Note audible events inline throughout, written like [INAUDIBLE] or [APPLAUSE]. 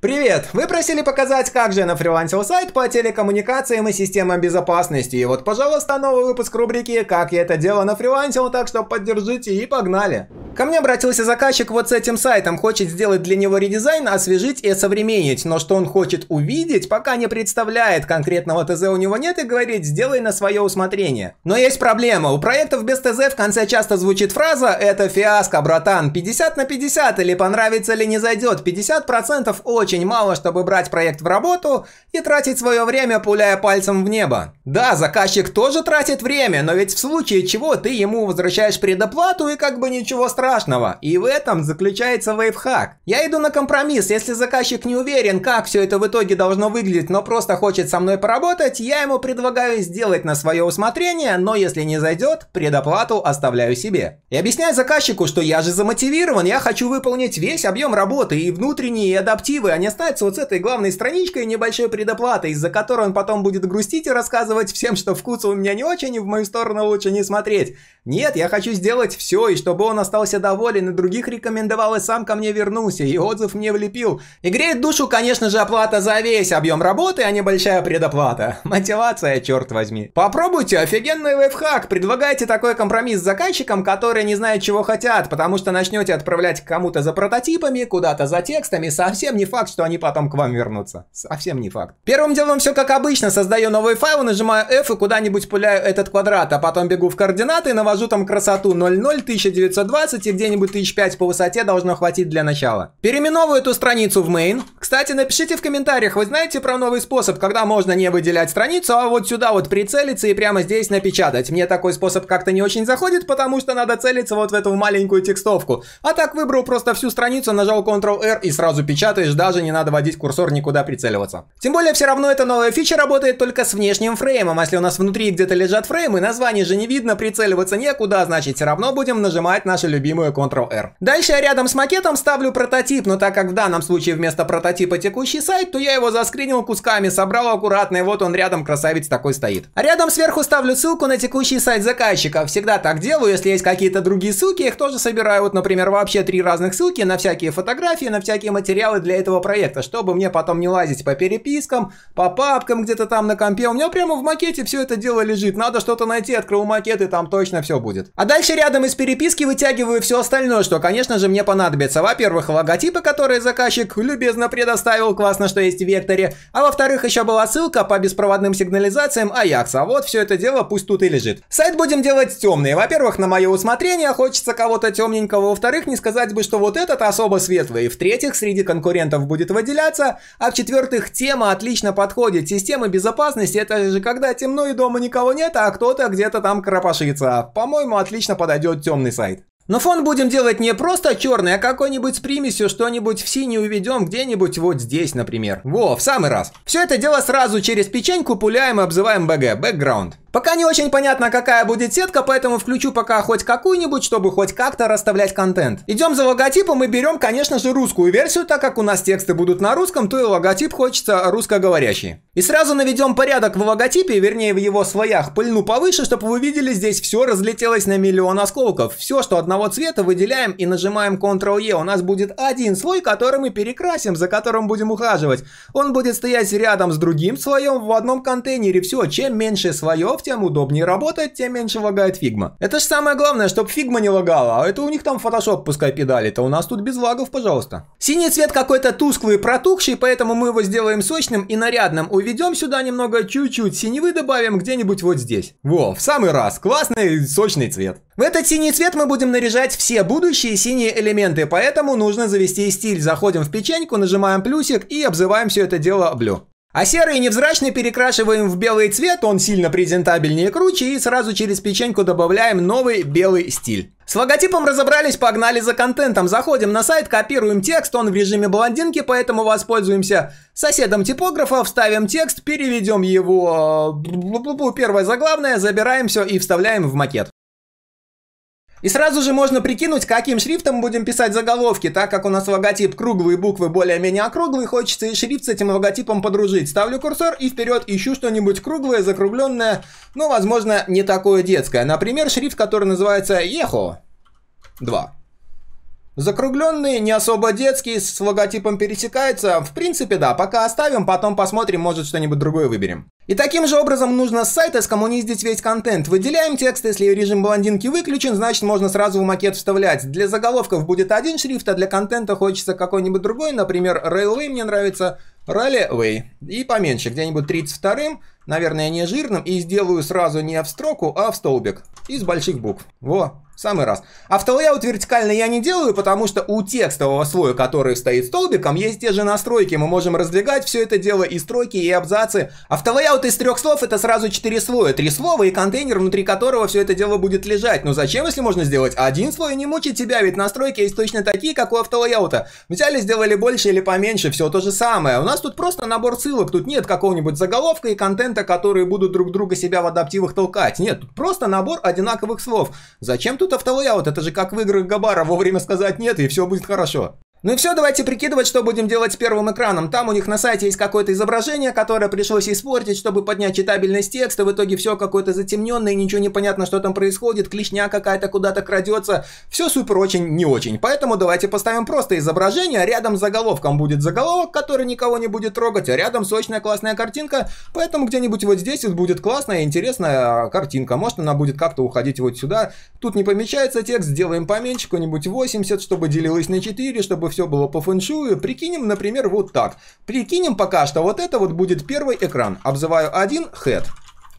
Привет! Вы просили показать, как же я нафрилансил сайт по телекоммуникациям и системам безопасности. И вот, пожалуйста, новый выпуск рубрики «Как я это дело нафрилансил», так что поддержите и погнали! Ко мне обратился заказчик вот с этим сайтом, хочет сделать для него редизайн, освежить и современнить, но что он хочет увидеть, пока не представляет, конкретного ТЗ у него нет и говорит «сделай на свое усмотрение». Но есть проблема, у проектов без ТЗ в конце часто звучит фраза «это фиаско, братан, 50 на 50» или «понравится или не зайдет», 50% очень очень мало, чтобы брать проект в работу и тратить свое время, пуляя пальцем в небо. Да, заказчик тоже тратит время, но ведь в случае чего ты ему возвращаешь предоплату и как бы ничего страшного. И в этом заключается лайфхак. Я иду на компромисс, если заказчик не уверен, как все это в итоге должно выглядеть, но просто хочет со мной поработать, я ему предлагаю сделать на свое усмотрение, но если не зайдет, предоплату оставляю себе. И объясняю заказчику, что я же замотивирован, я хочу выполнить весь объем работы и внутренние, и адаптивы, они останутся вот с этой главной страничкой и небольшой предоплатой, из-за которой он потом будет грустить и рассказывать всем, что вкус у меня не очень и в мою сторону лучше не смотреть. Нет, я хочу сделать все, и чтобы он остался доволен и других рекомендовал и сам ко мне вернулся, и отзыв мне влепил. И греет душу, конечно же, оплата за весь объем работы, а не большая предоплата. [LAUGHS] Мотивация, черт возьми. Попробуйте, офигенный лайфхак. Предлагайте такой компромисс заказчикам, которые не знают, чего хотят, потому что начнете отправлять кому-то за прототипами, куда-то за текстами, совсем не факт, факт, что они потом к вам вернутся. Совсем не факт. Первым делом все как обычно. Создаю новый файл, нажимаю F и куда-нибудь пуляю этот квадрат, а потом бегу в координаты и навожу там красоту 00, 1920 и где-нибудь 1005 по высоте должно хватить для начала. Переименовываю эту страницу в main. Кстати, напишите в комментариях, вы знаете про новый способ, когда можно не выделять страницу, а вот сюда вот прицелиться и прямо здесь напечатать. Мне такой способ как-то не очень заходит, потому что надо целиться вот в эту маленькую текстовку. А так выбрал просто всю страницу, нажал Ctrl-R и сразу печатаешь, даже тоже не надо водить курсор никуда прицеливаться. Тем более, все равно эта новая фича работает только с внешним фреймом, а если у нас внутри где-то лежат фреймы, название же не видно, прицеливаться некуда, значит все равно будем нажимать нашу любимую Ctrl-R. Дальше я рядом с макетом ставлю прототип, но так как в данном случае вместо прототипа текущий сайт, то я его заскринил кусками, собрал аккуратно, и вот он рядом красавец такой стоит. А рядом сверху ставлю ссылку на текущий сайт заказчика. Всегда так делаю, если есть какие-то другие ссылки, их тоже собираю. Вот, например, вообще три разных ссылки на всякие фотографии, на всякие материалы для этого проекта, чтобы мне потом не лазить по перепискам, по папкам где-то там на компе. У меня прямо в макете все это дело лежит. Надо что-то найти, открыл макет, и там точно все будет. А дальше рядом из переписки вытягиваю все остальное, что, конечно же, мне понадобится. Во-первых, логотипы, которые заказчик любезно предоставил, классно, что есть в векторе. А во-вторых, еще была ссылка по беспроводным сигнализациям Аякса. А вот все это дело пусть тут и лежит. Сайт будем делать темный. Во-первых, на мое усмотрение хочется кого-то темненького. Во-вторых, не сказать бы, что вот этот особо светлый. и В-третьих, среди конкурентов будет будет выделяться. А в-четвертых, тема отлично подходит. Система безопасности – это же когда темно и дома никого нет, а кто-то где-то там кропошится. По-моему, отлично подойдет темный сайт. Но фон будем делать не просто черный, а какой-нибудь с примесью, что-нибудь в синий уведем где-нибудь вот здесь, например. Во, в самый раз. Все это дело сразу через печеньку пуляем и обзываем БГ, бэкграунд. Пока не очень понятно, какая будет сетка, поэтому включу пока хоть какую-нибудь, чтобы хоть как-то расставлять контент. Идем за логотипом и берем, конечно же, русскую версию, так как у нас тексты будут на русском, то и логотип хочется русскоговорящий. И сразу наведем порядок в логотипе, вернее в его слоях, пыльну повыше, чтобы вы видели, здесь все разлетелось на миллион осколков. Все, что одного цвета, выделяем и нажимаем Ctrl-E. У нас будет один слой, который мы перекрасим, за которым будем ухаживать. Он будет стоять рядом с другим слоем в одном контейнере. Все, чем меньше слоев, тем удобнее работать, тем меньше лагает фигма. Это же самое главное, чтобы фигма не лагала, а это у них там фотошоп пускай педали. То а у нас тут без лагов, пожалуйста. Синий цвет какой-то тусклый и протухший, поэтому мы его сделаем сочным и нарядным. Уведем сюда немного чуть-чуть синевы добавим где-нибудь вот здесь. Во, в самый раз, классный сочный цвет. В этот синий цвет мы будем наряжать все будущие синие элементы, поэтому нужно завести стиль. Заходим в печеньку, нажимаем плюсик и обзываем все это дело блю. А серый невзрачный перекрашиваем в белый цвет, он сильно презентабельнее и круче, и сразу через печеньку добавляем новый белый стиль. С логотипом разобрались, погнали за контентом. Заходим на сайт, копируем текст, он в режиме блондинки, поэтому воспользуемся соседом типографа, вставим текст, переведем его... Э, первое заглавное, забираем все и вставляем в макет. И сразу же можно прикинуть, каким шрифтом будем писать заголовки, так как у нас логотип круглые буквы более-менее округлые, хочется и шрифт с этим логотипом подружить. Ставлю курсор и вперед ищу что-нибудь круглое, закругленное, но, ну, возможно, не такое детское. Например, шрифт, который называется «Ехо». 2. Закругленные, не особо детские, с логотипом пересекаются. В принципе, да, пока оставим, потом посмотрим, может что-нибудь другое выберем. И таким же образом нужно с сайта скоммуниздить весь контент. Выделяем текст, если режим блондинки выключен, значит можно сразу в макет вставлять. Для заголовков будет один шрифт, а для контента хочется какой-нибудь другой, например, Railway мне нравится, Railway. И поменьше, где-нибудь 32-м, наверное, не жирным, и сделаю сразу не в строку, а в столбик. Из больших букв. Во, самый раз. Автолейаут вертикально я не делаю, потому что у текстового слоя, который стоит столбиком, есть те же настройки. Мы можем раздвигать все это дело и строки, и абзацы. Автолейаут из трех слов это сразу четыре слоя. Три слова и контейнер, внутри которого все это дело будет лежать. Но ну зачем, если можно сделать один слой и не мучить тебя, ведь настройки есть точно такие, как у автолейаута. Взяли, сделали больше или поменьше, все то же самое. У нас тут просто набор ссылок, тут нет какого-нибудь заголовка и контента, которые будут друг друга себя в адаптивах толкать. Нет, тут просто набор одинаковых слов. Зачем тут Суть-то в того вот, это же как в играх Габара, вовремя сказать нет, и все будет хорошо. Ну и все, давайте прикидывать, что будем делать с первым экраном. Там у них на сайте есть какое-то изображение, которое пришлось испортить, чтобы поднять читабельность текста. В итоге все какое-то затемненное, ничего не понятно, что там происходит. Клешня какая-то куда-то крадется. Все супер очень не очень. Поэтому давайте поставим просто изображение. Рядом с заголовком будет заголовок, который никого не будет трогать. А рядом сочная классная картинка. Поэтому где-нибудь вот здесь вот будет классная интересная картинка. Может она будет как-то уходить вот сюда. Тут не помечается текст. Сделаем поменьше, какой-нибудь 80, чтобы делилось на 4, чтобы все было по фэншую, прикинем, например, вот так. Прикинем пока что, вот это вот будет первый экран. Обзываю один, head.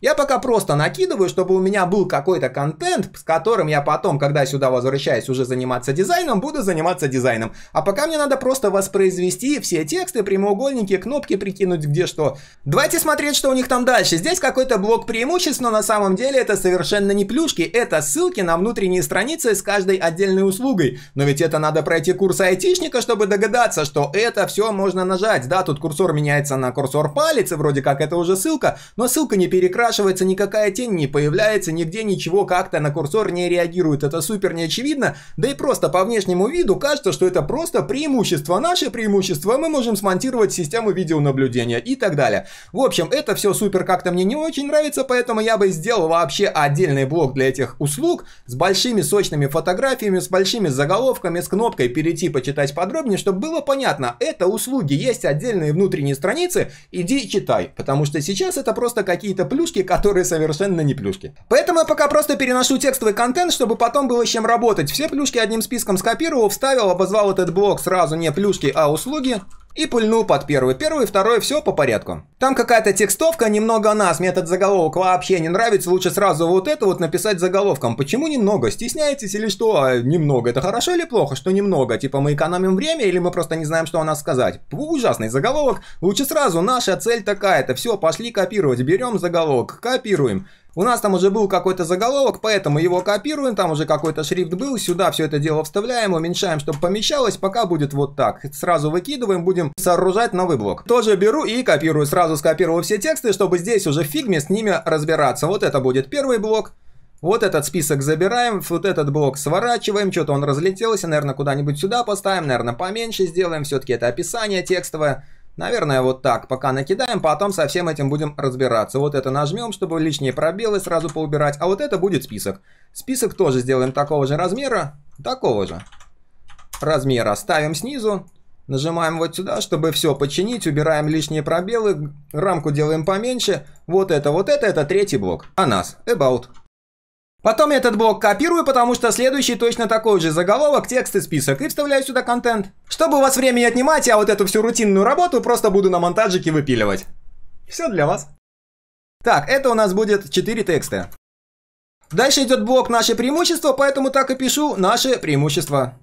Я пока просто накидываю, чтобы у меня был какой-то контент, с которым я потом, когда сюда возвращаюсь уже заниматься дизайном, буду заниматься дизайном. А пока мне надо просто воспроизвести все тексты, прямоугольники, кнопки прикинуть где что. Давайте смотреть, что у них там дальше. Здесь какой-то блок преимуществ, но на самом деле это совершенно не плюшки. Это ссылки на внутренние страницы с каждой отдельной услугой. Но ведь это надо пройти курс айтишника, чтобы догадаться, что это все можно нажать. Да, тут курсор меняется на курсор палец, и вроде как это уже ссылка, но ссылка не перекрашена перекрашивается, никакая тень не появляется, нигде ничего как-то на курсор не реагирует. Это супер неочевидно, да и просто по внешнему виду кажется, что это просто преимущество. Наше преимущество, мы можем смонтировать систему видеонаблюдения и так далее. В общем, это все супер как-то мне не очень нравится, поэтому я бы сделал вообще отдельный блок для этих услуг с большими сочными фотографиями, с большими заголовками, с кнопкой перейти почитать подробнее, чтобы было понятно, это услуги, есть отдельные внутренние страницы, иди читай, потому что сейчас это просто какие-то плюшки, плюшки, которые совершенно не плюшки. Поэтому я пока просто переношу текстовый контент, чтобы потом было с чем работать. Все плюшки одним списком скопировал, вставил, обозвал этот блок сразу не плюшки, а услуги и пыльнул под первый, Первый, второй, все по порядку. Там какая-то текстовка, немного нас, мне этот заголовок вообще не нравится, лучше сразу вот это вот написать заголовком. Почему немного? Стесняетесь или что? А, немного, это хорошо или плохо, что немного? Типа мы экономим время или мы просто не знаем, что о нас сказать? Фу, ужасный заголовок. Лучше сразу, наша цель такая-то, все, пошли копировать, берем заголовок, копируем. У нас там уже был какой-то заголовок, поэтому его копируем, там уже какой-то шрифт был, сюда все это дело вставляем, уменьшаем, чтобы помещалось, пока будет вот так. Сразу выкидываем, будем сооружать новый блок. Тоже беру и копирую, сразу скопировал все тексты, чтобы здесь уже в фигме с ними разбираться. Вот это будет первый блок. Вот этот список забираем, вот этот блок сворачиваем, что-то он разлетелся, наверное, куда-нибудь сюда поставим, наверное, поменьше сделаем, все-таки это описание текстовое. Наверное, вот так. Пока накидаем, потом со всем этим будем разбираться. Вот это нажмем, чтобы лишние пробелы сразу поубирать. А вот это будет список. Список тоже сделаем такого же размера. Такого же размера. Ставим снизу. Нажимаем вот сюда, чтобы все починить. Убираем лишние пробелы. Рамку делаем поменьше. Вот это, вот это, это третий блок. А нас. About. Потом я этот блок копирую, потому что следующий точно такой же заголовок, текст и список, и вставляю сюда контент. Чтобы у вас времени отнимать, я вот эту всю рутинную работу просто буду на монтажике выпиливать. Все для вас. Так, это у нас будет 4 текста. Дальше идет блок «Наши преимущества», поэтому так и пишу «Наши преимущества».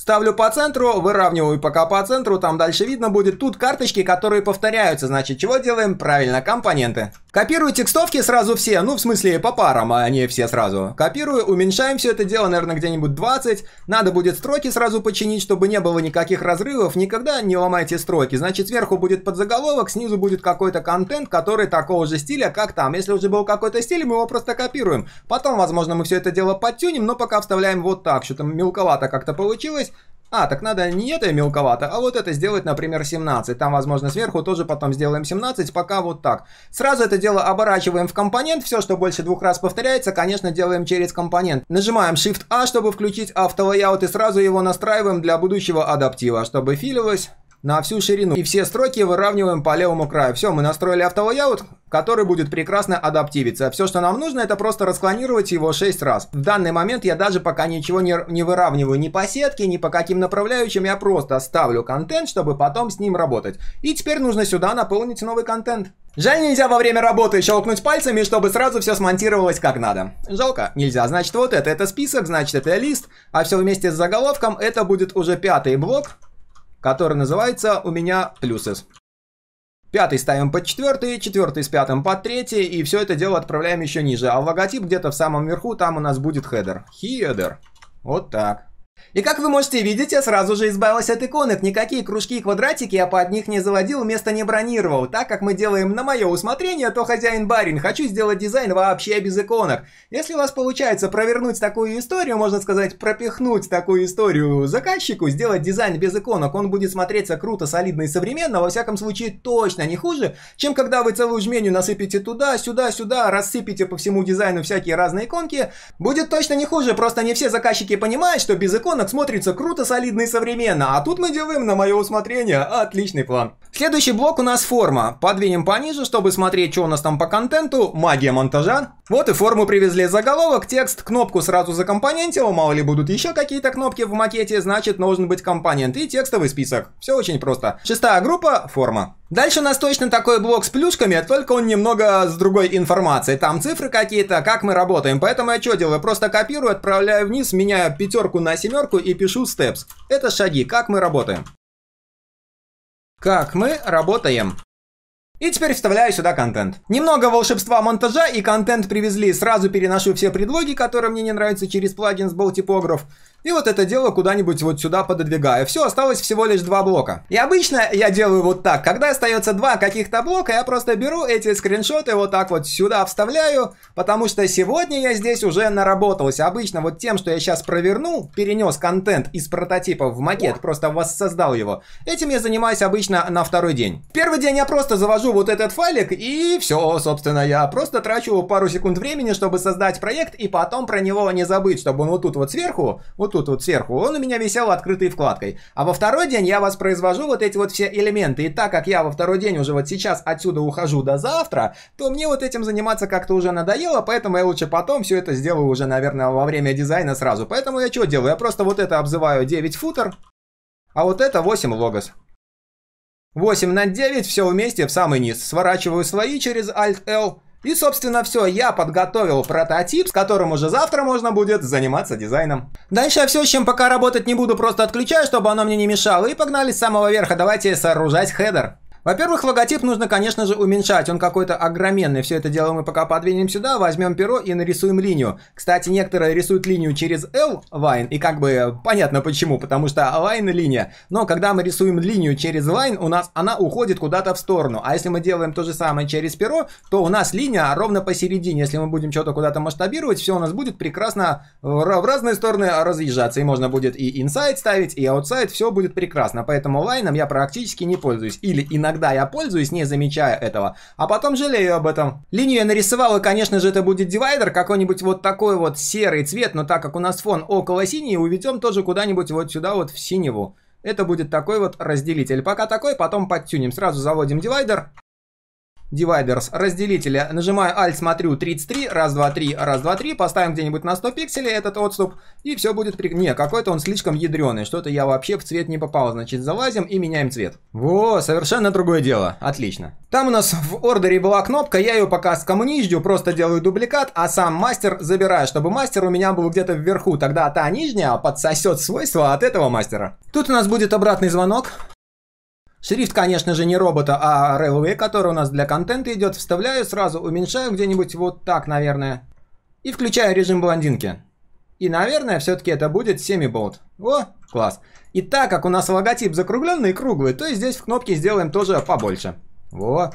Ставлю по центру, выравниваю пока по центру, там дальше видно будет. Тут карточки, которые повторяются, значит, чего делаем? Правильно, компоненты. Копирую текстовки сразу все, ну, в смысле, по парам, а не все сразу. Копирую, уменьшаем все это дело, наверное, где-нибудь 20. Надо будет строки сразу починить, чтобы не было никаких разрывов. Никогда не ломайте строки. Значит, сверху будет подзаголовок, снизу будет какой-то контент, который такого же стиля, как там. Если уже был какой-то стиль, мы его просто копируем. Потом, возможно, мы все это дело подтюнем, но пока вставляем вот так. Что-то мелковато как-то получилось. А, так надо не это мелковато, а вот это сделать, например, 17. Там, возможно, сверху тоже потом сделаем 17, пока вот так. Сразу это дело оборачиваем в компонент. Все, что больше двух раз повторяется, конечно, делаем через компонент. Нажимаем Shift-A, а, чтобы включить автолайаут, и сразу его настраиваем для будущего адаптива, чтобы филилось на всю ширину. И все строки выравниваем по левому краю. Все, мы настроили автолайаут, который будет прекрасно адаптивиться. Все, что нам нужно, это просто расклонировать его 6 раз. В данный момент я даже пока ничего не, не выравниваю ни по сетке, ни по каким направляющим. Я просто ставлю контент, чтобы потом с ним работать. И теперь нужно сюда наполнить новый контент. Жаль, нельзя во время работы щелкнуть пальцами, чтобы сразу все смонтировалось как надо. Жалко, нельзя. Значит, вот это, это список, значит, это лист. А все вместе с заголовком, это будет уже пятый блок который называется «У меня плюсы». Пятый ставим под четвертый, четвертый с пятым под третий, и все это дело отправляем еще ниже. А логотип где-то в самом верху, там у нас будет хедер. Хедер. Вот так. И как вы можете видеть, я сразу же избавилась от иконок, никакие кружки и квадратики я под них не заводил, место не бронировал. Так как мы делаем на мое усмотрение, то хозяин-барин, хочу сделать дизайн вообще без иконок. Если у вас получается провернуть такую историю, можно сказать, пропихнуть такую историю заказчику, сделать дизайн без иконок, он будет смотреться круто, солидно и современно, во всяком случае точно не хуже, чем когда вы целую жменю насыпите туда, сюда, сюда, рассыпите по всему дизайну всякие разные иконки. Будет точно не хуже, просто не все заказчики понимают, что без иконок иконок смотрится круто, солидно и современно, а тут мы делаем, на мое усмотрение, отличный план. Следующий блок у нас форма. Подвинем пониже, чтобы смотреть, что у нас там по контенту. Магия монтажа. Вот и форму привезли. Заголовок, текст, кнопку сразу за компонентил. Мало ли будут еще какие-то кнопки в макете, значит должен быть компонент. И текстовый список. Все очень просто. Шестая группа – форма. Дальше у нас точно такой блок с плюшками, только он немного с другой информацией. Там цифры какие-то, как мы работаем. Поэтому я что делаю? Просто копирую, отправляю вниз, меняю пятерку на семерку планерку и пишу steps. Это шаги, как мы работаем. Как мы работаем. И теперь вставляю сюда контент. Немного волшебства монтажа и контент привезли. Сразу переношу все предлоги, которые мне не нравятся через плагин с Болтипограф и вот это дело куда-нибудь вот сюда пододвигаю. Все, осталось всего лишь два блока. И обычно я делаю вот так. Когда остается два каких-то блока, я просто беру эти скриншоты вот так вот сюда вставляю, потому что сегодня я здесь уже наработался. Обычно вот тем, что я сейчас провернул, перенес контент из прототипа в макет, просто воссоздал его. Этим я занимаюсь обычно на второй день. Первый день я просто завожу вот этот файлик и все, собственно, я просто трачу пару секунд времени, чтобы создать проект и потом про него не забыть, чтобы он вот тут вот сверху, вот тут вкладку тут сверху, он у меня висел открытой вкладкой. А во второй день я воспроизвожу вот эти вот все элементы. И так как я во второй день уже вот сейчас отсюда ухожу до завтра, то мне вот этим заниматься как-то уже надоело, поэтому я лучше потом все это сделаю уже, наверное, во время дизайна сразу. Поэтому я что делаю? Я просто вот это обзываю 9 футер, а вот это 8 логос. 8 на 9, все вместе в самый низ. Сворачиваю слои через Alt-L, и, собственно, все, я подготовил прототип, с которым уже завтра можно будет заниматься дизайном. Дальше я все, чем пока работать не буду, просто отключаю, чтобы оно мне не мешало. И погнали с самого верха, давайте сооружать хедер. Во-первых, логотип нужно, конечно же, уменьшать. Он какой-то огроменный. Все это дело мы пока подвинем сюда, возьмем перо и нарисуем линию. Кстати, некоторые рисуют линию через L Line, и как бы понятно почему, потому что Line линия. Но когда мы рисуем линию через Line, у нас она уходит куда-то в сторону. А если мы делаем то же самое через перо, то у нас линия ровно посередине. Если мы будем что-то куда-то масштабировать, все у нас будет прекрасно э, в разные стороны разъезжаться. И можно будет и inside ставить, и outside, все будет прекрасно. Поэтому лайном я практически не пользуюсь. Или иногда Иногда я пользуюсь, не замечая этого. А потом жалею об этом. Линию я нарисовал, и, конечно же, это будет дивайдер. Какой-нибудь вот такой вот серый цвет. Но так как у нас фон около синий, уведем тоже куда-нибудь вот сюда вот в синеву. Это будет такой вот разделитель. Пока такой, потом подтюнем. Сразу заводим дивайдер. Dividers, разделителя. Нажимаю Alt, смотрю 33, раз, два, три, раз, два, три. Поставим где-нибудь на 100 пикселей этот отступ. И все будет... При... Не, какой-то он слишком ядреный. Что-то я вообще в цвет не попал. Значит, залазим и меняем цвет. Во, совершенно другое дело. Отлично. Там у нас в ордере была кнопка. Я ее пока с скоммуниждю, просто делаю дубликат, а сам мастер забираю, чтобы мастер у меня был где-то вверху. Тогда та нижняя подсосет свойства от этого мастера. Тут у нас будет обратный звонок. Шрифт, конечно же, не робота, а Railway, который у нас для контента идет. Вставляю сразу, уменьшаю где-нибудь вот так, наверное. И включаю режим блондинки. И, наверное, все-таки это будет семиболт. О, класс. И так как у нас логотип закругленный и круглый, то и здесь в кнопке сделаем тоже побольше. Во.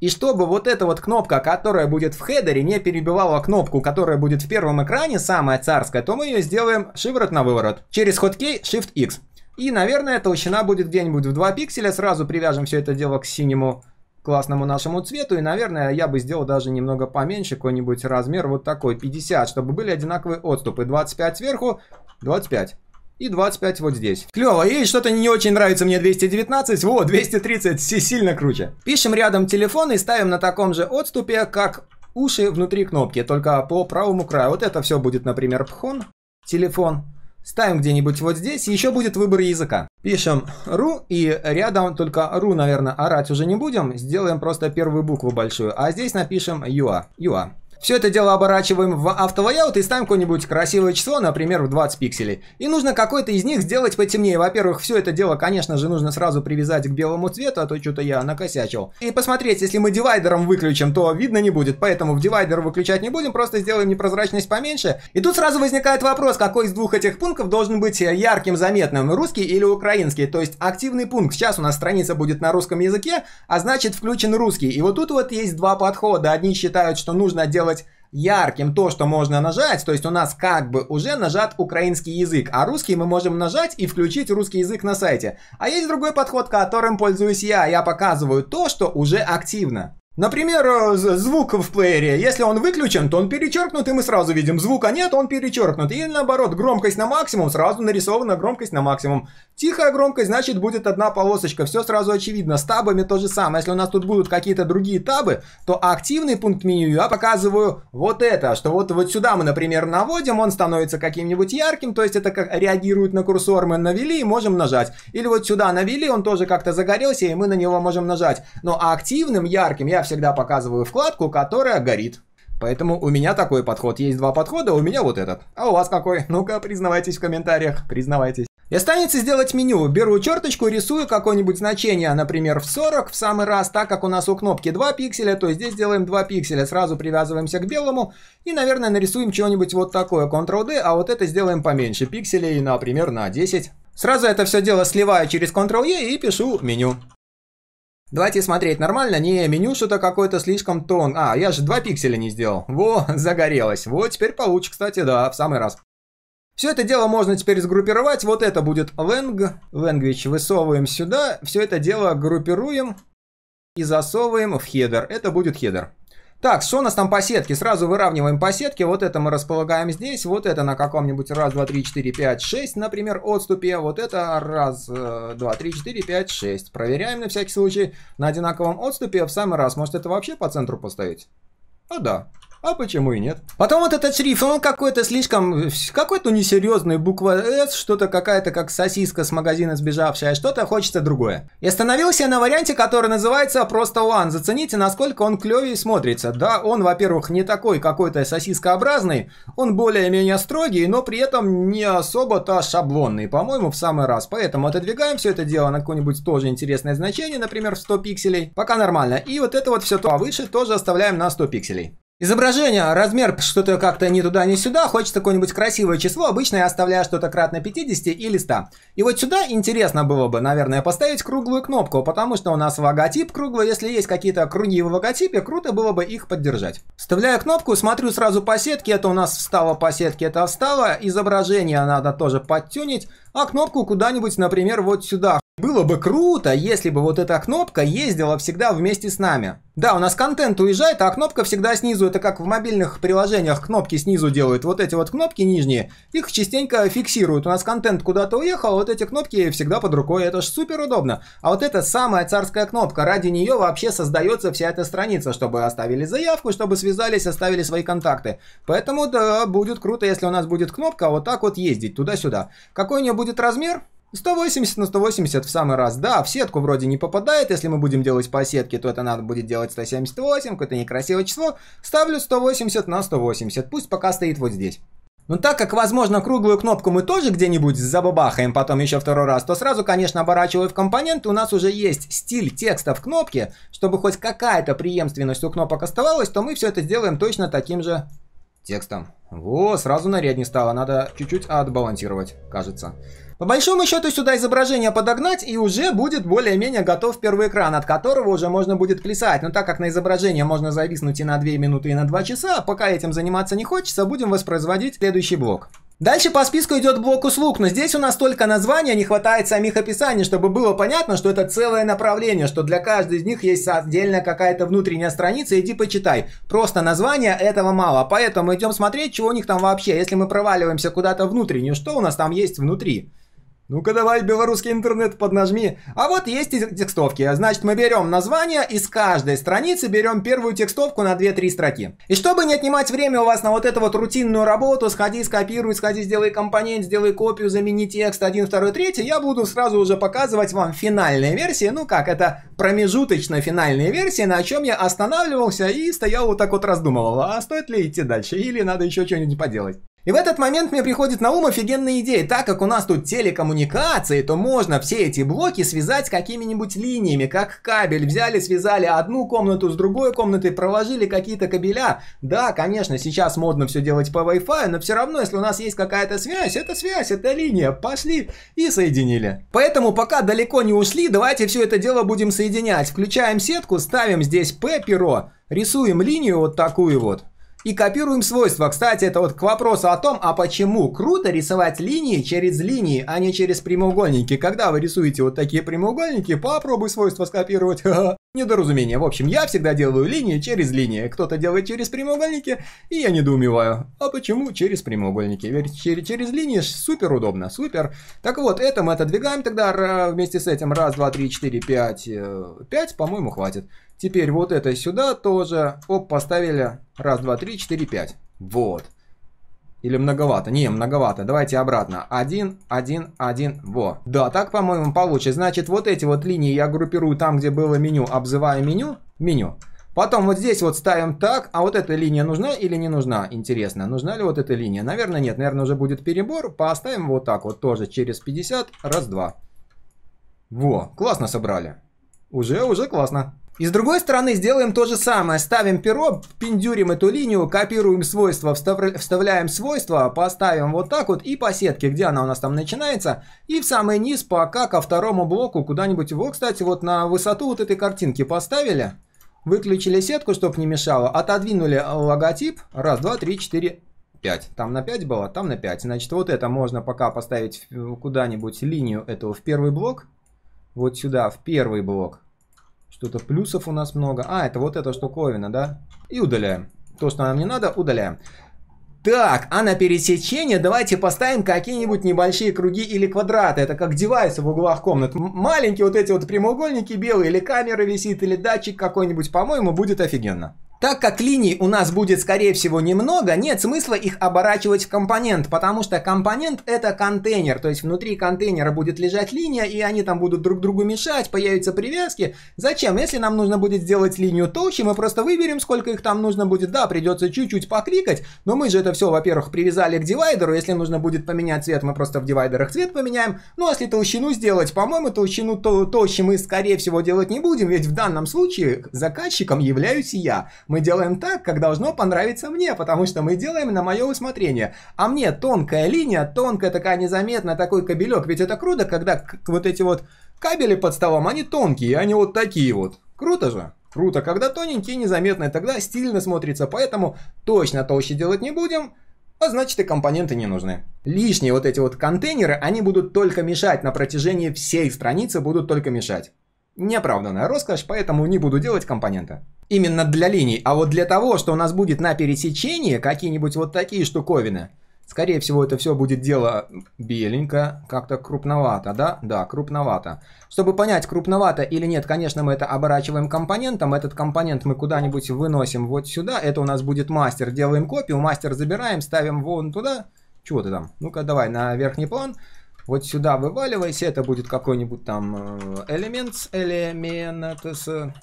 И чтобы вот эта вот кнопка, которая будет в хедере, не перебивала кнопку, которая будет в первом экране, самая царская, то мы ее сделаем шиворот на выворот. Через хоткей Shift-X. И, наверное, толщина будет где-нибудь в 2 пикселя. Сразу привяжем все это дело к синему классному нашему цвету. И, наверное, я бы сделал даже немного поменьше, какой-нибудь размер вот такой, 50, чтобы были одинаковые отступы. 25 сверху, 25. И 25 вот здесь. Клево, и что-то не очень нравится мне 219, во, 230, все сильно круче. Пишем рядом телефон и ставим на таком же отступе, как уши внутри кнопки, только по правому краю. Вот это все будет, например, пхон, телефон. Ставим где-нибудь вот здесь, еще будет выбор языка. Пишем ru и рядом только ru, наверное, орать уже не будем, сделаем просто первую букву большую, а здесь напишем юа, юа. Все это дело оборачиваем в автолайаут и ставим какое-нибудь красивое число, например, в 20 пикселей. И нужно какой-то из них сделать потемнее. Во-первых, все это дело, конечно же, нужно сразу привязать к белому цвету, а то что-то я накосячил. И посмотреть, если мы дивайдером выключим, то видно не будет, поэтому в дивайдер выключать не будем, просто сделаем непрозрачность поменьше. И тут сразу возникает вопрос, какой из двух этих пунктов должен быть ярким, заметным, русский или украинский, то есть активный пункт. Сейчас у нас страница будет на русском языке, а значит включен русский. И вот тут вот есть два подхода. Одни считают, что нужно делать ярким то, что можно нажать, то есть у нас как бы уже нажат украинский язык, а русский мы можем нажать и включить русский язык на сайте. А есть другой подход, которым пользуюсь я, я показываю то, что уже активно. Например, э, звук в плеере. Если он выключен, то он перечеркнут, и мы сразу видим. Звука нет, он перечеркнут. И наоборот, громкость на максимум, сразу нарисована громкость на максимум. Тихая громкость, значит, будет одна полосочка. Все сразу очевидно. С табами то же самое. Если у нас тут будут какие-то другие табы, то активный пункт меню я показываю вот это. Что вот, вот сюда мы, например, наводим, он становится каким-нибудь ярким. То есть это как реагирует на курсор. Мы навели и можем нажать. Или вот сюда навели, он тоже как-то загорелся, и мы на него можем нажать. Но активным, ярким я всегда показываю вкладку, которая горит. Поэтому у меня такой подход. Есть два подхода, у меня вот этот. А у вас какой? Ну-ка, признавайтесь в комментариях. Признавайтесь. И останется сделать меню. Беру черточку, рисую какое-нибудь значение, например, в 40, в самый раз, так как у нас у кнопки 2 пикселя, то здесь делаем 2 пикселя, сразу привязываемся к белому и, наверное, нарисуем чего-нибудь вот такое, Ctrl-D, а вот это сделаем поменьше пикселей, например, на 10. Сразу это все дело сливаю через Ctrl-E и пишу меню. Давайте смотреть нормально, не меню что-то какое-то слишком тон. А, я же 2 пикселя не сделал. Во, [LAUGHS] загорелось. Вот теперь получше, кстати, да, в самый раз. Все это дело можно теперь сгруппировать. Вот это будет Ленг, Language высовываем сюда. Все это дело группируем и засовываем в хедер. Это будет хедер. Так, что у нас там по сетке? Сразу выравниваем по сетке. Вот это мы располагаем здесь. Вот это на каком-нибудь раз, два, три, четыре, пять, шесть, например, отступе. Вот это раз, э, два, три, четыре, пять, шесть. Проверяем на всякий случай на одинаковом отступе в самый раз. Может это вообще по центру поставить? А да. А почему и нет? Потом вот этот шрифт, он какой-то слишком, какой-то несерьезный, буква S что что-то какая-то как сосиска с магазина сбежавшая, что-то хочется другое. И остановился на варианте, который называется просто «One». Зацените, насколько он клевее смотрится. Да, он, во-первых, не такой какой-то сосискообразный, он более-менее строгий, но при этом не особо-то шаблонный, по-моему, в самый раз. Поэтому отодвигаем все это дело на какое-нибудь тоже интересное значение, например, в 100 пикселей. Пока нормально. И вот это вот все то а выше тоже оставляем на 100 пикселей. Изображение, размер что-то как-то не туда, не сюда. Хочется какое-нибудь красивое число. Обычно я оставляю что-то кратно 50 или 100. И вот сюда интересно было бы, наверное, поставить круглую кнопку, потому что у нас логотип круглый. Если есть какие-то круги в логотипе, круто было бы их поддержать. Вставляю кнопку, смотрю сразу по сетке. Это у нас встало по сетке, это встало. Изображение надо тоже подтюнить. А кнопку куда-нибудь, например, вот сюда. Было бы круто, если бы вот эта кнопка ездила всегда вместе с нами. Да, у нас контент уезжает, а кнопка всегда снизу. Это как в мобильных приложениях кнопки снизу делают. Вот эти вот кнопки нижние, их частенько фиксируют. У нас контент куда-то уехал, вот эти кнопки всегда под рукой. Это ж супер удобно. А вот эта самая царская кнопка, ради нее вообще создается вся эта страница, чтобы оставили заявку, чтобы связались, оставили свои контакты. Поэтому да, будет круто, если у нас будет кнопка вот так вот ездить туда-сюда. Какой у нее будет размер? 180 на 180 в самый раз, да, в сетку вроде не попадает, если мы будем делать по сетке, то это надо будет делать 178, какое-то некрасивое число, ставлю 180 на 180, пусть пока стоит вот здесь. Но ну, так как, возможно, круглую кнопку мы тоже где-нибудь забабахаем потом еще второй раз, то сразу, конечно, оборачиваю в компоненты. У нас уже есть стиль текста в кнопке. Чтобы хоть какая-то преемственность у кнопок оставалась, то мы все это сделаем точно таким же текстом. Во, сразу наряднее стало, надо чуть-чуть отбалансировать, кажется. По большому счету сюда изображение подогнать и уже будет более-менее готов первый экран, от которого уже можно будет плясать. Но так как на изображение можно зависнуть и на 2 минуты, и на 2 часа, пока этим заниматься не хочется, будем воспроизводить следующий блок. Дальше по списку идет блок услуг, но здесь у нас только названия, не хватает самих описаний, чтобы было понятно, что это целое направление, что для каждой из них есть отдельная какая-то внутренняя страница, иди почитай. Просто названия этого мало, поэтому идем смотреть, чего у них там вообще. Если мы проваливаемся куда-то внутренне, что у нас там есть внутри? Ну-ка давай, белорусский интернет поднажми. А вот есть и текстовки. Значит, мы берем название и с каждой страницы берем первую текстовку на 2-3 строки. И чтобы не отнимать время у вас на вот эту вот рутинную работу, сходи, скопируй, сходи, сделай компонент, сделай копию, замени текст 1, 2, 3, я буду сразу уже показывать вам финальные версии. Ну как, это промежуточно финальные версии, на чем я останавливался и стоял вот так вот раздумывал, а стоит ли идти дальше или надо еще что-нибудь поделать. И в этот момент мне приходит на ум офигенная идея. Так как у нас тут телекоммуникации, то можно все эти блоки связать какими-нибудь линиями, как кабель. Взяли, связали одну комнату с другой комнатой, проложили какие-то кабеля. Да, конечно, сейчас модно все делать по Wi-Fi, но все равно, если у нас есть какая-то связь, это связь, это линия. Пошли и соединили. Поэтому пока далеко не ушли, давайте все это дело будем соединять. Включаем сетку, ставим здесь P-перо, рисуем линию вот такую вот. И копируем свойства. Кстати, это вот к вопросу о том, а почему круто рисовать линии через линии, а не через прямоугольники. Когда вы рисуете вот такие прямоугольники, попробуй свойства скопировать. [LAUGHS] Недоразумение. В общем, я всегда делаю линии через линии. Кто-то делает через прямоугольники, и я недоумеваю. А почему через прямоугольники? Ведь через, через линии супер удобно, супер. Так вот, это мы отодвигаем тогда вместе с этим. Раз, два, три, четыре, пять. Э, пять, по-моему, хватит. Теперь вот это сюда тоже. Оп, поставили. Раз, два, три, четыре, пять. Вот. Или многовато? Не, многовато. Давайте обратно. один, один, один, во. Да, так, по-моему, получше. Значит, вот эти вот линии я группирую там, где было меню, обзывая меню. Меню. Потом вот здесь вот ставим так, а вот эта линия нужна или не нужна? Интересно, нужна ли вот эта линия? Наверное, нет. Наверное, уже будет перебор. Поставим вот так вот тоже через 50. Раз, два. Во, классно собрали. Уже, уже классно. И с другой стороны сделаем то же самое. Ставим перо, пиндюрим эту линию, копируем свойства, вставляем свойства, поставим вот так вот и по сетке, где она у нас там начинается, и в самый низ пока ко второму блоку куда-нибудь вот, кстати, вот на высоту вот этой картинки поставили. Выключили сетку, чтобы не мешало, отодвинули логотип. Раз, два, три, четыре, пять. Там на 5 было, там на 5. Значит, вот это можно пока поставить куда-нибудь линию этого в первый блок. Вот сюда, в первый блок. Что-то плюсов у нас много. А, это вот эта штуковина, да? И удаляем. То, что нам не надо, удаляем. Так, а на пересечение давайте поставим какие-нибудь небольшие круги или квадраты. Это как девайсы в углах комнат. Маленькие вот эти вот прямоугольники белые, или камера висит, или датчик какой-нибудь, по-моему, будет офигенно. Так как линий у нас будет, скорее всего, немного, нет смысла их оборачивать в компонент, потому что компонент — это контейнер, то есть внутри контейнера будет лежать линия, и они там будут друг другу мешать, появятся привязки. Зачем? Если нам нужно будет сделать линию толще, мы просто выберем, сколько их там нужно будет. Да, придется чуть-чуть покликать, но мы же это все, во-первых, привязали к дивайдеру, если нужно будет поменять цвет, мы просто в дивайдерах цвет поменяем. Ну, а если толщину сделать, по-моему, толщину толще мы, скорее всего, делать не будем, ведь в данном случае заказчиком являюсь я. Мы мы делаем так, как должно понравиться мне, потому что мы делаем на мое усмотрение. А мне тонкая линия, тонкая такая незаметная, такой кабелек. Ведь это круто, когда вот эти вот кабели под столом, они тонкие, они вот такие вот. Круто же? Круто. Когда тоненькие, незаметные, тогда стильно смотрится. Поэтому точно толще делать не будем а значит и компоненты не нужны. Лишние вот эти вот контейнеры, они будут только мешать на протяжении всей страницы, будут только мешать. Неоправданная роскошь, поэтому не буду делать компонента. Именно для линий, а вот для того, что у нас будет на пересечении какие-нибудь вот такие штуковины, скорее всего это все будет дело беленько, как-то крупновато, да? Да, крупновато. Чтобы понять, крупновато или нет, конечно, мы это оборачиваем компонентом, этот компонент мы куда-нибудь выносим вот сюда, это у нас будет мастер, делаем копию, мастер забираем, ставим вон туда, чего ты там? Ну-ка, давай на верхний план. Вот сюда вываливайся, это будет какой-нибудь там э, элемент с элемент.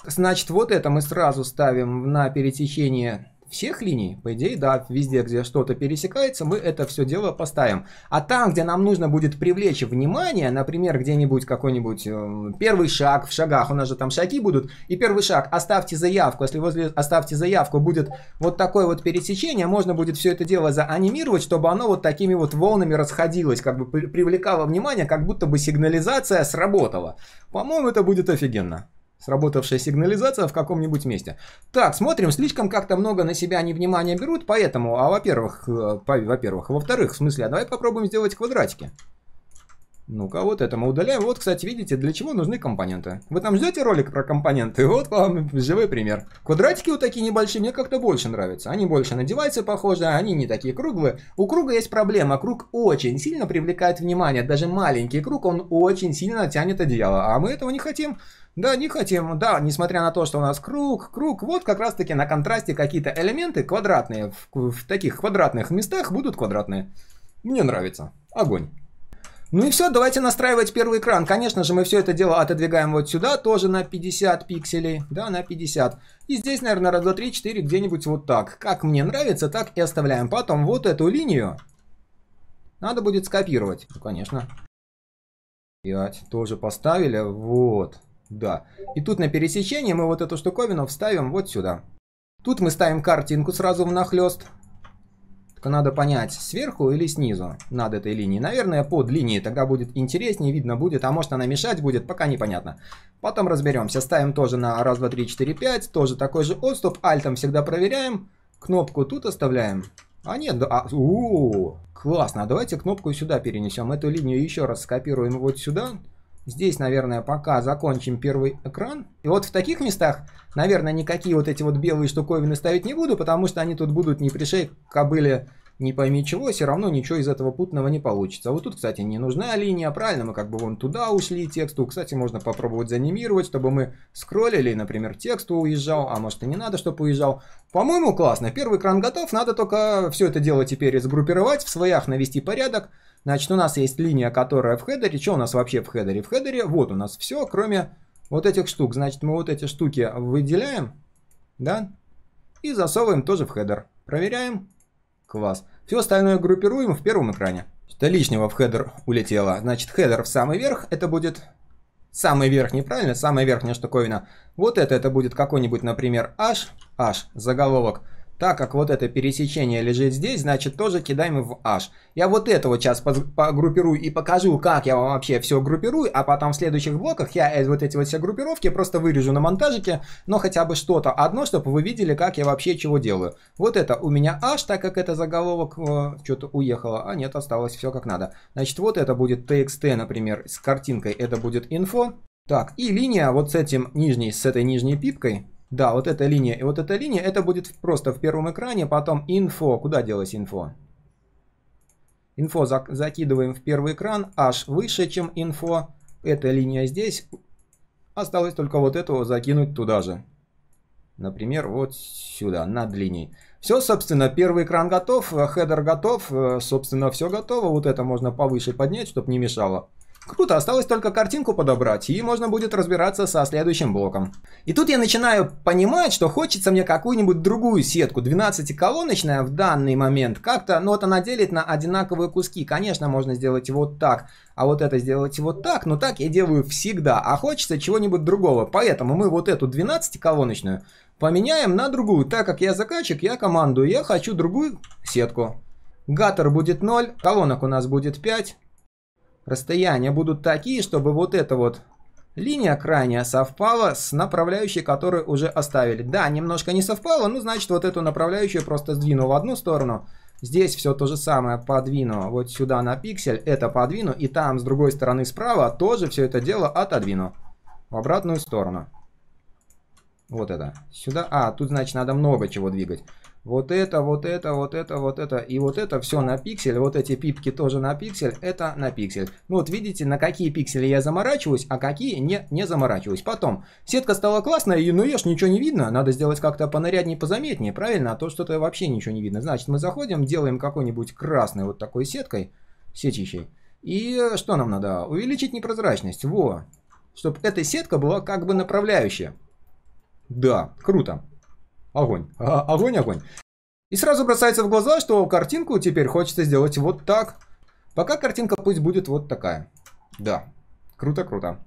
Значит, вот это мы сразу ставим на перетечение всех линий, по идее, да, везде, где что-то пересекается, мы это все дело поставим. А там, где нам нужно будет привлечь внимание, например, где-нибудь какой-нибудь э, первый шаг в шагах, у нас же там шаги будут, и первый шаг, оставьте заявку, если возле оставьте заявку будет вот такое вот пересечение, можно будет все это дело заанимировать, чтобы оно вот такими вот волнами расходилось, как бы привлекало внимание, как будто бы сигнализация сработала. По-моему, это будет офигенно сработавшая сигнализация в каком-нибудь месте. Так, смотрим, слишком как-то много на себя они внимания берут, поэтому, а во-первых, э, во-первых, во-вторых, в смысле, а давай попробуем сделать квадратики. Ну-ка, вот это мы удаляем. Вот, кстати, видите, для чего нужны компоненты. Вы там ждете ролик про компоненты? [LAUGHS] Вот вам живой пример. Квадратики вот такие небольшие мне как-то больше нравятся. Они больше надеваются, похоже, они не такие круглые. У круга есть проблема. Круг очень сильно привлекает внимание. Даже маленький круг, он очень сильно тянет одеяло. А мы этого не хотим. Да, не хотим, да, несмотря на то, что у нас круг, круг, вот как раз-таки на контрасте какие-то элементы квадратные, в, в таких квадратных местах будут квадратные. Мне нравится. Огонь. Ну и все, давайте настраивать первый экран. Конечно же, мы все это дело отодвигаем вот сюда, тоже на 50 пикселей. Да, на 50. И здесь, наверное, раз, два, три, четыре, где-нибудь вот так. Как мне нравится, так и оставляем. Потом вот эту линию надо будет скопировать. Ну, конечно. 5 тоже поставили. Вот. Да. И тут на пересечении мы вот эту штуковину вставим вот сюда. Тут мы ставим картинку сразу в нахлест. Только надо понять, сверху или снизу над этой линией. Наверное, под линией, тогда будет интереснее, видно будет. А может она мешать будет, пока непонятно. Потом разберемся. Ставим тоже на 1, 2, 3, 4, 5. Тоже такой же отступ. Альтом всегда проверяем. Кнопку тут оставляем. А нет, да, а, -у, у, классно. А давайте кнопку сюда перенесем. Эту линию еще раз скопируем вот сюда. Здесь, наверное, пока закончим первый экран. И вот в таких местах, наверное, никакие вот эти вот белые штуковины ставить не буду, потому что они тут будут не пришей кобыле не пойми чего, все равно ничего из этого путного не получится. А вот тут, кстати, не нужна линия, правильно, мы как бы вон туда ушли тексту. Кстати, можно попробовать занимировать, чтобы мы скроллили, например, тексту уезжал, а может и не надо, чтобы уезжал. По-моему, классно, первый кран готов, надо только все это дело теперь сгруппировать, в слоях навести порядок. Значит, у нас есть линия, которая в хедере. Что у нас вообще в хедере? В хедере вот у нас все, кроме вот этих штук. Значит, мы вот эти штуки выделяем, да, и засовываем тоже в хедер. Проверяем. Класс. Все остальное группируем в первом экране. Что лишнего в хедер улетело. Значит, хедер в самый верх, это будет самый верхний, правильно? Самая верхняя штуковина. Вот это, это будет какой-нибудь, например, H, H, заголовок. Так как вот это пересечение лежит здесь, значит тоже кидаем в H. Я вот это вот сейчас погруппирую и покажу, как я вам вообще все группирую, а потом в следующих блоках я вот эти вот все группировки просто вырежу на монтажике, но хотя бы что-то одно, чтобы вы видели, как я вообще чего делаю. Вот это у меня H, так как это заголовок, э, что-то уехало, а нет, осталось все как надо. Значит, вот это будет txt, например, с картинкой, это будет info. Так, и линия вот с этим нижней, с этой нижней пипкой, да, вот эта линия и вот эта линия, это будет просто в первом экране, потом инфо. Куда делось инфо? Инфо закидываем в первый экран, аж выше, чем инфо. Эта линия здесь. Осталось только вот этого закинуть туда же. Например, вот сюда, над линией. Все, собственно, первый экран готов, э, хедер готов, э, собственно, все готово. Вот это можно повыше поднять, чтобы не мешало. Круто, осталось только картинку подобрать, и можно будет разбираться со следующим блоком. И тут я начинаю понимать, что хочется мне какую-нибудь другую сетку, 12-колоночная в данный момент, как-то, ну вот она делит на одинаковые куски, конечно, можно сделать вот так, а вот это сделать вот так, но так я делаю всегда, а хочется чего-нибудь другого, поэтому мы вот эту 12-колоночную поменяем на другую, так как я заказчик, я командую, я хочу другую сетку. Гаттер будет 0, колонок у нас будет 5, расстояния будут такие, чтобы вот эта вот линия крайняя совпала с направляющей, которую уже оставили. Да, немножко не совпало, ну значит вот эту направляющую просто сдвину в одну сторону. Здесь все то же самое подвину вот сюда на пиксель, это подвину, и там с другой стороны справа тоже все это дело отодвину в обратную сторону. Вот это. Сюда. А, тут значит надо много чего двигать вот это, вот это, вот это, вот это, и вот это все на пиксель, вот эти пипки тоже на пиксель, это на пиксель. Ну вот видите, на какие пиксели я заморачиваюсь, а какие не, не заморачиваюсь. Потом, сетка стала классная, и ну ешь, ничего не видно, надо сделать как-то понаряднее, позаметнее, правильно? А то что-то вообще ничего не видно. Значит, мы заходим, делаем какой-нибудь красной вот такой сеткой, сетищей, и что нам надо? Увеличить непрозрачность, во, чтобы эта сетка была как бы направляющая. Да, круто. Огонь. [LAUGHS] огонь, огонь. И сразу бросается в глаза, что картинку теперь хочется сделать вот так. Пока картинка пусть будет вот такая. Да. Круто, круто.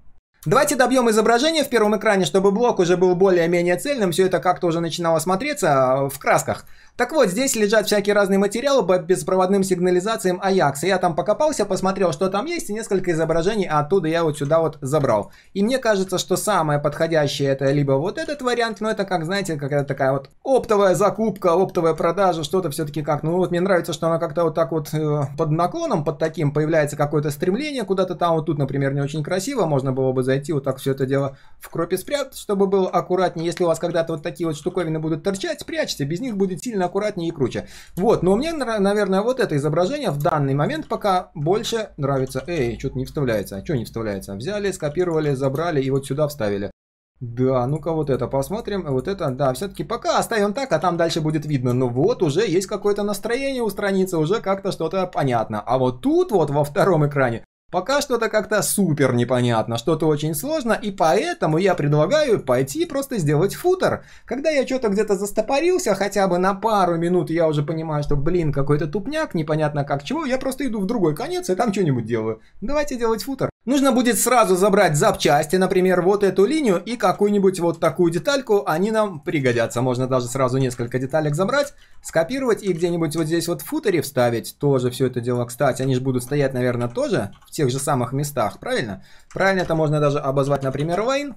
Давайте добьем изображение в первом экране, чтобы блок уже был более-менее цельным. Все это как-то уже начинало смотреться а, в красках. Так вот, здесь лежат всякие разные материалы по беспроводным сигнализациям Ajax. Я там покопался, посмотрел, что там есть, и несколько изображений оттуда я вот сюда вот забрал. И мне кажется, что самое подходящее это либо вот этот вариант, но это как, знаете, какая-то такая вот оптовая закупка, оптовая продажа, что-то все-таки как. Ну вот мне нравится, что она как-то вот так вот э, под наклоном, под таким появляется какое-то стремление куда-то там. Вот тут, например, не очень красиво, можно было бы зайти вот так все это дело в кропе спрятать, чтобы было аккуратнее. Если у вас когда-то вот такие вот штуковины будут торчать, спрячьте, без них будет сильно аккуратнее и круче. Вот, но мне, наверное, вот это изображение в данный момент пока больше нравится. Эй, что-то не вставляется. А что не вставляется? Взяли, скопировали, забрали и вот сюда вставили. Да, ну-ка вот это посмотрим. Вот это, да, все-таки пока оставим так, а там дальше будет видно. Но вот, уже есть какое-то настроение у страницы, уже как-то что-то понятно. А вот тут вот во втором экране Пока что-то как-то супер непонятно, что-то очень сложно, и поэтому я предлагаю пойти просто сделать футер. Когда я что-то где-то застопорился, хотя бы на пару минут я уже понимаю, что, блин, какой-то тупняк, непонятно как чего, я просто иду в другой конец и там что-нибудь делаю. Давайте делать футер. Нужно будет сразу забрать запчасти, например, вот эту линию и какую-нибудь вот такую детальку, они нам пригодятся. Можно даже сразу несколько деталек забрать, скопировать и где-нибудь вот здесь вот в футере вставить. Тоже все это дело, кстати, они же будут стоять, наверное, тоже в тех же самых местах, правильно? Правильно это можно даже обозвать, например, лайн.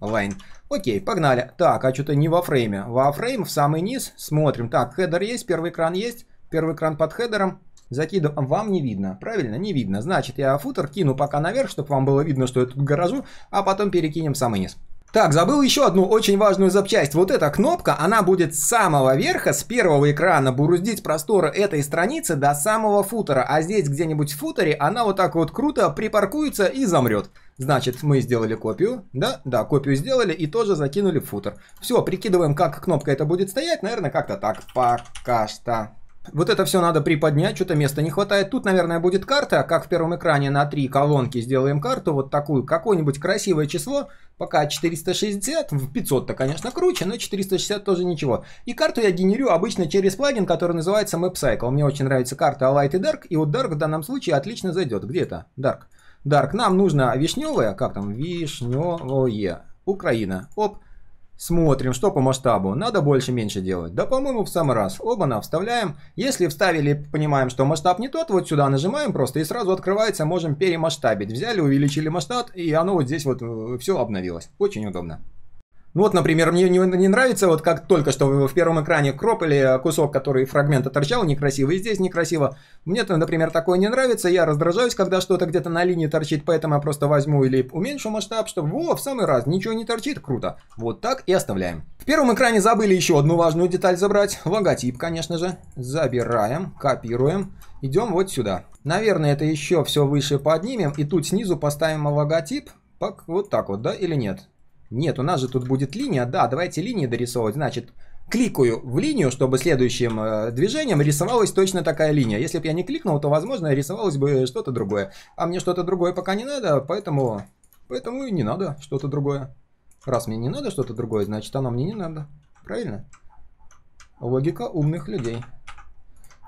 Лайн. Окей, погнали. Так, а что-то не во фрейме. Во фрейм в самый низ, смотрим. Так, хедер есть, первый экран есть, первый экран под хедером. Закидываю. Вам не видно, правильно? Не видно. Значит, я футер кину пока наверх, чтобы вам было видно, что я тут гаражу, а потом перекинем в самый низ. Так, забыл еще одну очень важную запчасть. Вот эта кнопка, она будет с самого верха, с первого экрана, буруздить просторы этой страницы до самого футера. А здесь где-нибудь в футере она вот так вот круто припаркуется и замрет. Значит, мы сделали копию, да? Да, копию сделали и тоже закинули в футер. Все, прикидываем, как кнопка это будет стоять. Наверное, как-то так. Пока что. Вот это все надо приподнять, что-то места не хватает. Тут, наверное, будет карта, как в первом экране на три колонки сделаем карту, вот такую, какое-нибудь красивое число, пока 460, в 500-то, конечно, круче, но 460 тоже ничего. И карту я генерю обычно через плагин, который называется Map Cycle. Мне очень нравится карта Light и Dark, и вот Dark в данном случае отлично зайдет. Где это? Dark. Dark. Нам нужно вишневое, как там, вишневое, Украина. Оп. Смотрим, что по масштабу. Надо больше-меньше делать. Да, по-моему, в самый раз. Оба-на, вставляем. Если вставили, понимаем, что масштаб не тот, вот сюда нажимаем просто и сразу открывается, можем перемасштабить. Взяли, увеличили масштаб, и оно вот здесь вот э, все обновилось. Очень удобно. Ну вот, например, мне не, не нравится, вот как только что в первом экране кропали кусок, который фрагмент торчал, некрасиво, и здесь некрасиво. Мне-то, например, такое не нравится, я раздражаюсь, когда что-то где-то на линии торчит, поэтому я просто возьму или уменьшу масштаб, чтобы, во, в самый раз, ничего не торчит, круто. Вот так и оставляем. В первом экране забыли еще одну важную деталь забрать, логотип, конечно же. Забираем, копируем, идем вот сюда. Наверное, это еще все выше поднимем, и тут снизу поставим логотип, вот так вот, да, или нет? Нет, у нас же тут будет линия. Да, давайте линии дорисовывать. Значит, кликаю в линию, чтобы следующим э, движением рисовалась точно такая линия. Если бы я не кликнул, то, возможно, рисовалось бы что-то другое. А мне что-то другое пока не надо, поэтому, поэтому и не надо что-то другое. Раз мне не надо что-то другое, значит, оно мне не надо. Правильно? Логика умных людей.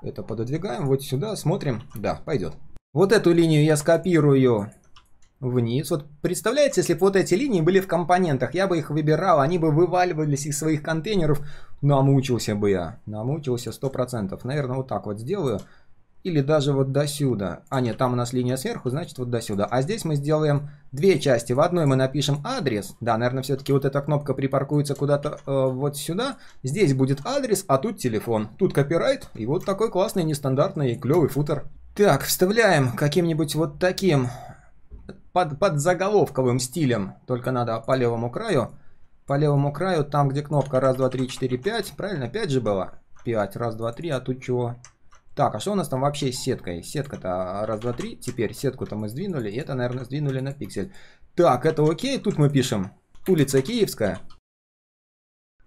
Это пододвигаем вот сюда, смотрим. Да, пойдет. Вот эту линию я скопирую вниз. Вот представляете, если бы вот эти линии были в компонентах, я бы их выбирал, они бы вываливались из своих контейнеров, намучился бы я, намучился 100%. Наверное, вот так вот сделаю, или даже вот до сюда. А нет, там у нас линия сверху, значит вот до сюда. А здесь мы сделаем две части. В одной мы напишем адрес, да, наверное, все-таки вот эта кнопка припаркуется куда-то э, вот сюда. Здесь будет адрес, а тут телефон. Тут копирайт, и вот такой классный, нестандартный, клевый футер. Так, вставляем каким-нибудь вот таким под, под заголовковым стилем. Только надо по левому краю. По левому краю, там, где кнопка 1, 2, 3, 4, 5. Правильно? 5 же было? 5. 1, 2, 3. А тут чего? Так, а что у нас там вообще с сеткой? Сетка-то 1, 2, 3. Теперь сетку-то мы сдвинули. И это, наверное, сдвинули на пиксель. Так, это окей. Тут мы пишем. Улица Киевская.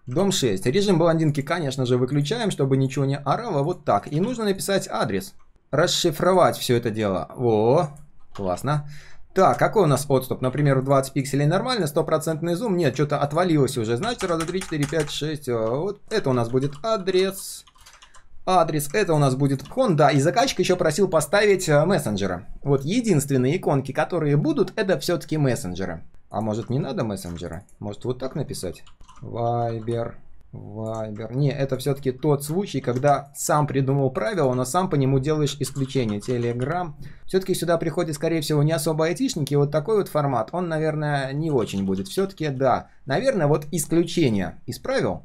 Дом 6. Режим блондинки, конечно же, выключаем, чтобы ничего не орало. Вот так. И нужно написать адрес. Расшифровать все это дело. О, классно. Так, какой у нас отступ? Например, 20 пикселей нормально, стопроцентный зум. Нет, что-то отвалилось уже. Знаете, раз, два, три, четыре, пять, шесть. Э, вот это у нас будет адрес. Адрес, это у нас будет кон, да, и заказчик еще просил поставить э, мессенджера. Вот единственные иконки, которые будут, это все-таки мессенджеры. А может не надо мессенджера? Может вот так написать? Вайбер. Вайбер. Не, это все-таки тот случай, когда сам придумал правило, но сам по нему делаешь исключение. Телеграм. Все-таки сюда приходят, скорее всего, не особо айтишники. Вот такой вот формат, он, наверное, не очень будет. Все-таки, да. Наверное, вот исключение из правил.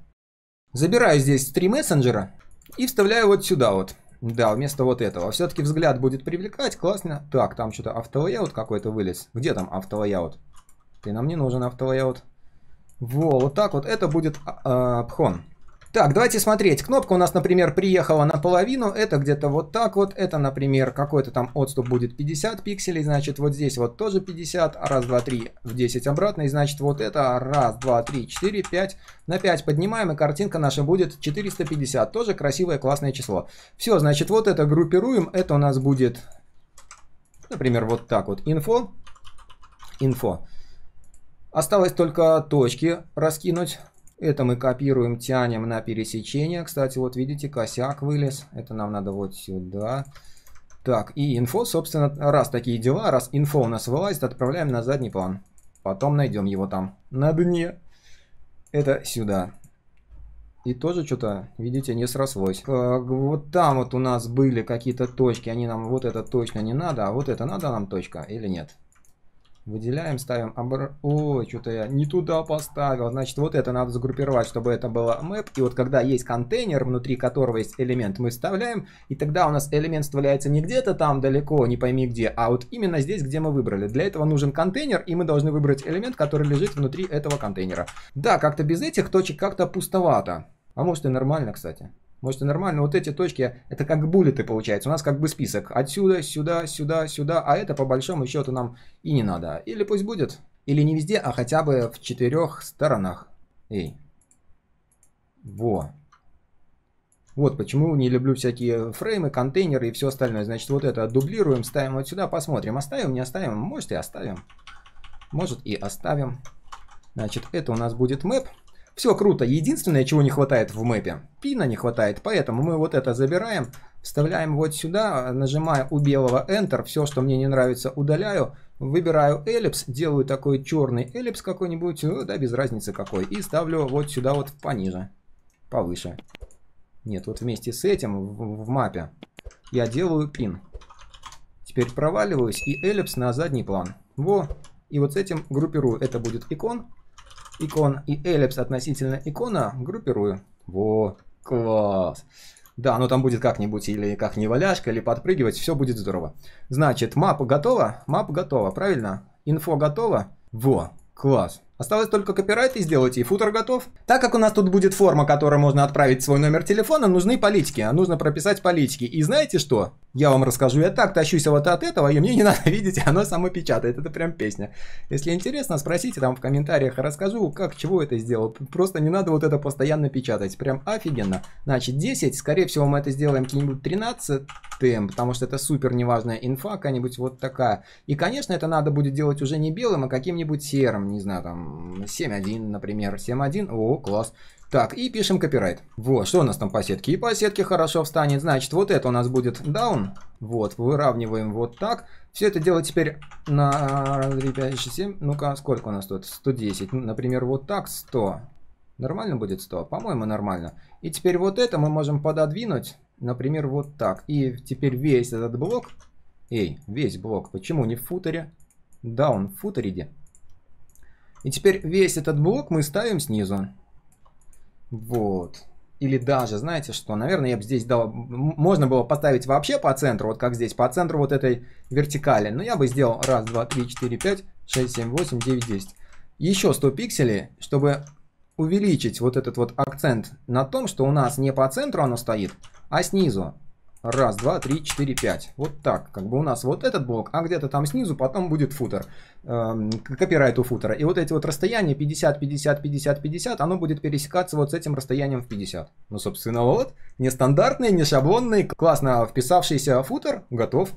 Забираю здесь три мессенджера и вставляю вот сюда вот. Да, вместо вот этого. Все-таки взгляд будет привлекать, классно. Так, там что-то автолейаут какой-то вылез. Где там автолейаут? Ты нам не нужен автолейаут. Во, вот так вот. Это будет э, пхон. Так, давайте смотреть. Кнопка у нас, например, приехала наполовину. Это где-то вот так вот. Это, например, какой-то там отступ будет 50 пикселей. Значит, вот здесь вот тоже 50. Раз, два, три в 10 обратно. И значит, вот это раз, два, три, четыре, пять. На 5 поднимаем, и картинка наша будет 450. Тоже красивое, классное число. Все, значит, вот это группируем. Это у нас будет, например, вот так вот. Инфо. Инфо. Осталось только точки раскинуть. Это мы копируем, тянем на пересечение. Кстати, вот видите, косяк вылез. Это нам надо вот сюда. Так, и инфо, собственно, раз такие дела, раз инфо у нас вылазит, отправляем на задний план. Потом найдем его там, на дне. Это сюда. И тоже что-то, видите, не срослось. Э, вот там вот у нас были какие-то точки, они нам, вот это точно не надо, а вот это надо нам точка или нет? Выделяем, ставим обр... Ой, что-то я не туда поставил. Значит, вот это надо сгруппировать, чтобы это было map. И вот когда есть контейнер, внутри которого есть элемент, мы вставляем. И тогда у нас элемент вставляется не где-то там далеко, не пойми где, а вот именно здесь, где мы выбрали. Для этого нужен контейнер, и мы должны выбрать элемент, который лежит внутри этого контейнера. Да, как-то без этих точек как-то пустовато. А может и нормально, кстати. Можете нормально. Вот эти точки, это как буллеты получается. У нас как бы список. Отсюда, сюда, сюда, сюда. А это по большому счету нам и не надо. Или пусть будет. Или не везде, а хотя бы в четырех сторонах. Эй. Во. Вот почему не люблю всякие фреймы, контейнеры и все остальное. Значит, вот это дублируем, ставим вот сюда, посмотрим. Оставим, не оставим. Может и оставим. Может и оставим. Значит, это у нас будет map. Все круто. Единственное, чего не хватает в мэпе, пина не хватает, поэтому мы вот это забираем, вставляем вот сюда, нажимаю у белого Enter, все, что мне не нравится, удаляю, выбираю эллипс, делаю такой черный эллипс какой-нибудь, э, да, без разницы какой, и ставлю вот сюда вот пониже, повыше. Нет, вот вместе с этим в, в мапе я делаю пин. Теперь проваливаюсь и эллипс на задний план. Во, и вот с этим группирую. Это будет икон, икон и эллипс относительно икона группирую. Во, класс. Да, оно ну там будет как-нибудь или как не неваляшка, или подпрыгивать, все будет здорово. Значит, мапа готова? Мапа готова, правильно? Инфо готова? Во, класс. Осталось только копирайт и сделать, и футер готов. Так как у нас тут будет форма, которой можно отправить свой номер телефона, нужны политики, а нужно прописать политики. И знаете что? Я вам расскажу, я так тащусь вот от этого, и мне не [LAUGHS] надо видеть, оно само печатает, это прям песня. Если интересно, спросите там в комментариях, расскажу, как, чего это сделал. Просто не надо вот это постоянно печатать, прям офигенно. Значит, 10, скорее всего мы это сделаем каким нибудь 13 потому что это супер неважная инфа, какая-нибудь вот такая. И, конечно, это надо будет делать уже не белым, а каким-нибудь серым, не знаю, там, там 7.1, например. 7.1, о, класс. Так, и пишем копирайт. Вот, что у нас там по сетке? И по сетке хорошо встанет. Значит, вот это у нас будет down. Вот, выравниваем вот так. Все это дело теперь на 3, 5, 6, 7. Ну-ка, сколько у нас тут? 110. Ну, например, вот так 100. Нормально будет 100? По-моему, нормально. И теперь вот это мы можем пододвинуть. Например, вот так. И теперь весь этот блок... Эй, весь блок. Почему не в футере? Down в футере. И теперь весь этот блок мы ставим снизу. Вот. Или даже, знаете что, наверное, я бы здесь дал... Можно было поставить вообще по центру, вот как здесь, по центру вот этой вертикали. Но я бы сделал 1, 2, 3, 4, 5, 6, 7, 8, 9, 10. Еще 100 пикселей, чтобы увеличить вот этот вот акцент на том, что у нас не по центру оно стоит, а снизу. Раз, два, три, четыре, пять. Вот так. Как бы у нас вот этот блок, а где-то там снизу потом будет футер. Эм, копирайт у футера. И вот эти вот расстояния 50, 50, 50, 50, оно будет пересекаться вот с этим расстоянием в 50. Ну, собственно, вот. Нестандартный, не шаблонный, классно вписавшийся футер. Готов.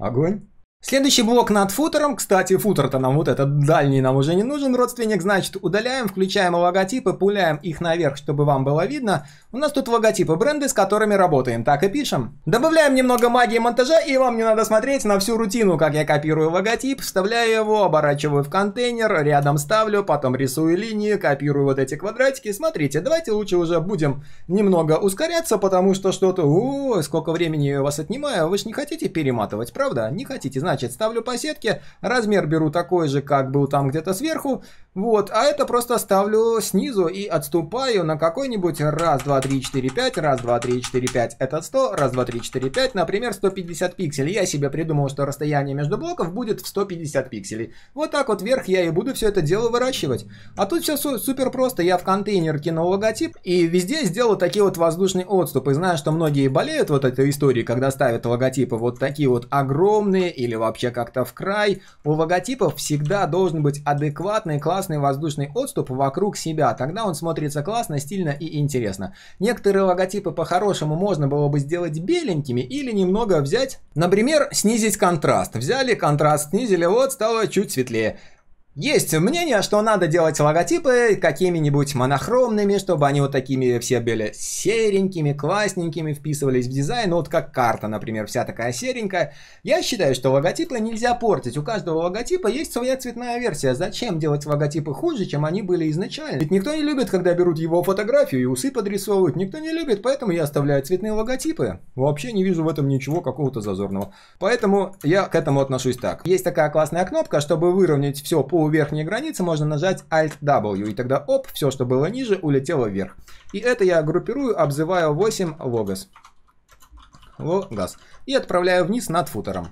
Огонь. Следующий блок над футером. Кстати, футер-то нам вот этот дальний нам уже не нужен. Родственник, значит, удаляем, включаем логотипы, пуляем их наверх, чтобы вам было видно. У нас тут логотипы бренды, с которыми работаем. Так и пишем. Добавляем немного магии монтажа, и вам не надо смотреть на всю рутину, как я копирую логотип, вставляю его, оборачиваю в контейнер, рядом ставлю, потом рисую линии, копирую вот эти квадратики. Смотрите, давайте лучше уже будем немного ускоряться, потому что что-то... О, сколько времени я вас отнимаю, вы же не хотите перематывать, правда? Не хотите, знаете? Значит, ставлю по сетке, размер беру такой же, как был там где-то сверху, вот, а это просто ставлю снизу и отступаю на какой-нибудь раз, два, три, четыре, пять, раз, два, три, четыре, пять, это 100, раз, два, три, четыре, пять, например, 150 пикселей. Я себе придумал, что расстояние между блоков будет в 150 пикселей. Вот так вот вверх я и буду все это дело выращивать. А тут все су супер просто. Я в контейнер кинул логотип и везде сделал такие вот воздушные отступы. Знаю, что многие болеют вот этой историей, когда ставят логотипы вот такие вот огромные или вообще как-то в край. У логотипов всегда должен быть адекватный классный воздушный отступ вокруг себя. Тогда он смотрится классно, стильно и интересно. Некоторые логотипы по-хорошему можно было бы сделать беленькими или немного взять, например, снизить контраст. Взяли контраст, снизили, вот стало чуть светлее. Есть мнение, что надо делать логотипы какими-нибудь монохромными, чтобы они вот такими все были серенькими, классненькими, вписывались в дизайн. Ну, вот как карта, например, вся такая серенькая. Я считаю, что логотипы нельзя портить. У каждого логотипа есть своя цветная версия. Зачем делать логотипы хуже, чем они были изначально? Ведь никто не любит, когда берут его фотографию и усы подрисовывают. Никто не любит, поэтому я оставляю цветные логотипы. Вообще не вижу в этом ничего какого-то зазорного. Поэтому я к этому отношусь так. Есть такая классная кнопка, чтобы выровнять все по у верхней границы можно нажать Alt-W, и тогда оп, все, что было ниже, улетело вверх. И это я группирую, обзываю 8 логос. Логос. И отправляю вниз над футером.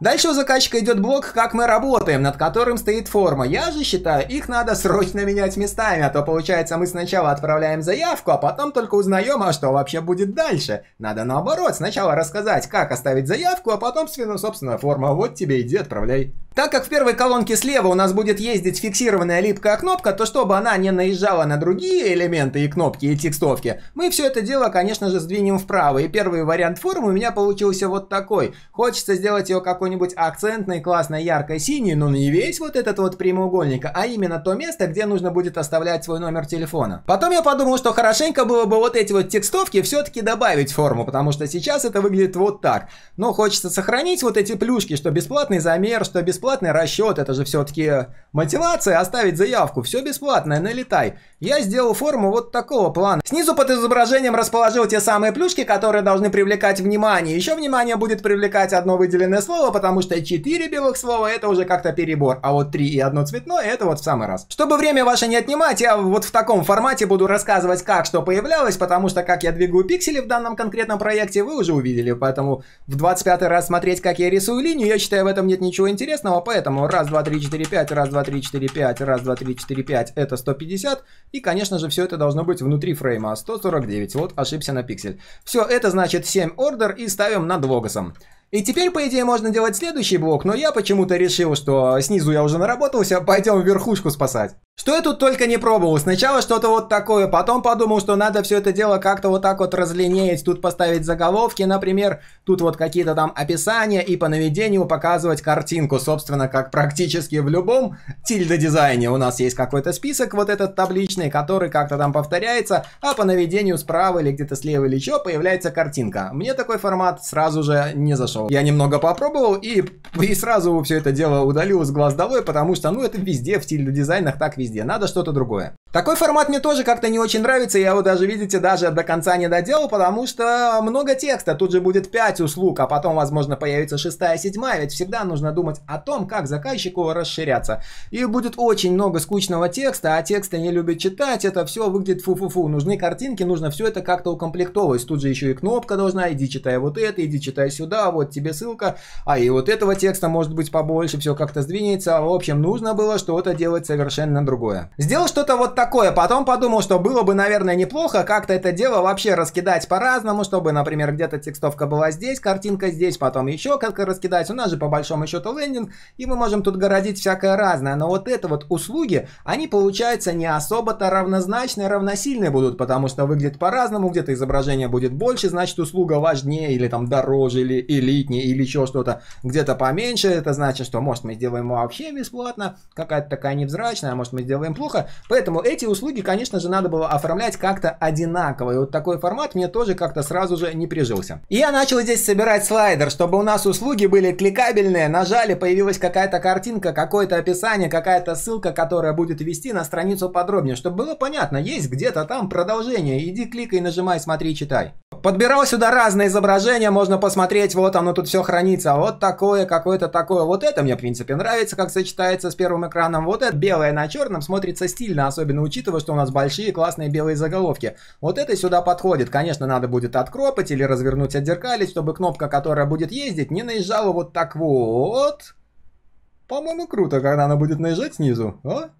Дальше у заказчика идет блок «Как мы работаем», над которым стоит форма. Я же считаю, их надо срочно менять местами, а то получается мы сначала отправляем заявку, а потом только узнаем, а что вообще будет дальше. Надо наоборот, сначала рассказать, как оставить заявку, а потом, собственно, форма. Вот тебе иди, отправляй. Так как в первой колонке слева у нас будет ездить фиксированная липкая кнопка, то чтобы она не наезжала на другие элементы и кнопки, и текстовки, мы все это дело, конечно же, сдвинем вправо. И первый вариант формы у меня получился вот такой. Хочется сделать ее какой какой-нибудь акцентный, классный, ярко-синий, но не весь вот этот вот прямоугольник, а именно то место, где нужно будет оставлять свой номер телефона. Потом я подумал, что хорошенько было бы вот эти вот текстовки все-таки добавить в форму, потому что сейчас это выглядит вот так. Но хочется сохранить вот эти плюшки, что бесплатный замер, что бесплатный расчет, это же все-таки мотивация, оставить заявку, все бесплатное, налетай. Я сделал форму вот такого плана. Снизу под изображением расположил те самые плюшки, которые должны привлекать внимание. Еще внимание будет привлекать одно выделенное слово, потому что 4 белых слова это уже как-то перебор, а вот 3 и одно цветное это вот в самый раз. Чтобы время ваше не отнимать, я вот в таком формате буду рассказывать, как что появлялось, потому что как я двигаю пиксели в данном конкретном проекте, вы уже увидели, поэтому в 25 раз смотреть, как я рисую линию, я считаю, в этом нет ничего интересного, поэтому раз, два, три, четыре, пять, раз, два, три, четыре, пять, раз, два, три, четыре, пять, это 150, и, конечно же, все это должно быть внутри фрейма, 149, а вот ошибся на пиксель. Все, это значит 7 ордер и ставим над логосом. И теперь, по идее, можно делать следующий блок, но я почему-то решил, что снизу я уже наработался, пойдем верхушку спасать. Что я тут только не пробовал. Сначала что-то вот такое, потом подумал, что надо все это дело как-то вот так вот разлинеять. Тут поставить заголовки, например, тут вот какие-то там описания и по наведению показывать картинку. Собственно, как практически в любом тильдо-дизайне у нас есть какой-то список вот этот табличный, который как-то там повторяется, а по наведению справа или где-то слева или что появляется картинка. Мне такой формат сразу же не зашел. Я немного попробовал и, и сразу все это дело удалил с глаз долой, потому что ну это везде в тильдо-дизайнах так везде везде, надо что-то другое. Такой формат мне тоже как-то не очень нравится, я его даже, видите, даже до конца не доделал, потому что много текста, тут же будет 5 услуг, а потом, возможно, появится 6 седьмая, ведь всегда нужно думать о том, как заказчику расширяться. И будет очень много скучного текста, а тексты не любят читать, это все выглядит фу-фу-фу, нужны картинки, нужно все это как-то укомплектовывать, тут же еще и кнопка должна, иди читай вот это, иди читай сюда, вот тебе ссылка, а и вот этого текста может быть побольше, все как-то сдвинется, в общем, нужно было что-то делать совершенно другое другое. Сделал что-то вот такое, потом подумал, что было бы, наверное, неплохо как-то это дело вообще раскидать по-разному, чтобы, например, где-то текстовка была здесь, картинка здесь, потом еще как-то раскидать. У нас же по большому счету лендинг, и мы можем тут городить всякое разное. Но вот это вот услуги, они получаются не особо-то равнозначные, равносильные будут, потому что выглядит по-разному, где-то изображение будет больше, значит услуга важнее или там дороже, или элитнее, или еще что-то. Где-то поменьше, это значит, что может мы сделаем вообще бесплатно, какая-то такая невзрачная, может мы мы сделаем плохо. Поэтому эти услуги, конечно же, надо было оформлять как-то одинаково. И вот такой формат мне тоже как-то сразу же не прижился. И я начал здесь собирать слайдер, чтобы у нас услуги были кликабельные. Нажали, появилась какая-то картинка, какое-то описание, какая-то ссылка, которая будет вести на страницу подробнее, чтобы было понятно, есть где-то там продолжение. Иди кликай, нажимай, смотри, читай подбирал сюда разные изображения, можно посмотреть, вот оно тут все хранится, вот такое, какое-то такое. Вот это мне, в принципе, нравится, как сочетается с первым экраном. Вот это белое на черном смотрится стильно, особенно учитывая, что у нас большие классные белые заголовки. Вот это сюда подходит. Конечно, надо будет откропать или развернуть, отзеркалить, чтобы кнопка, которая будет ездить, не наезжала вот так вот. По-моему, круто, когда она будет наезжать снизу, а?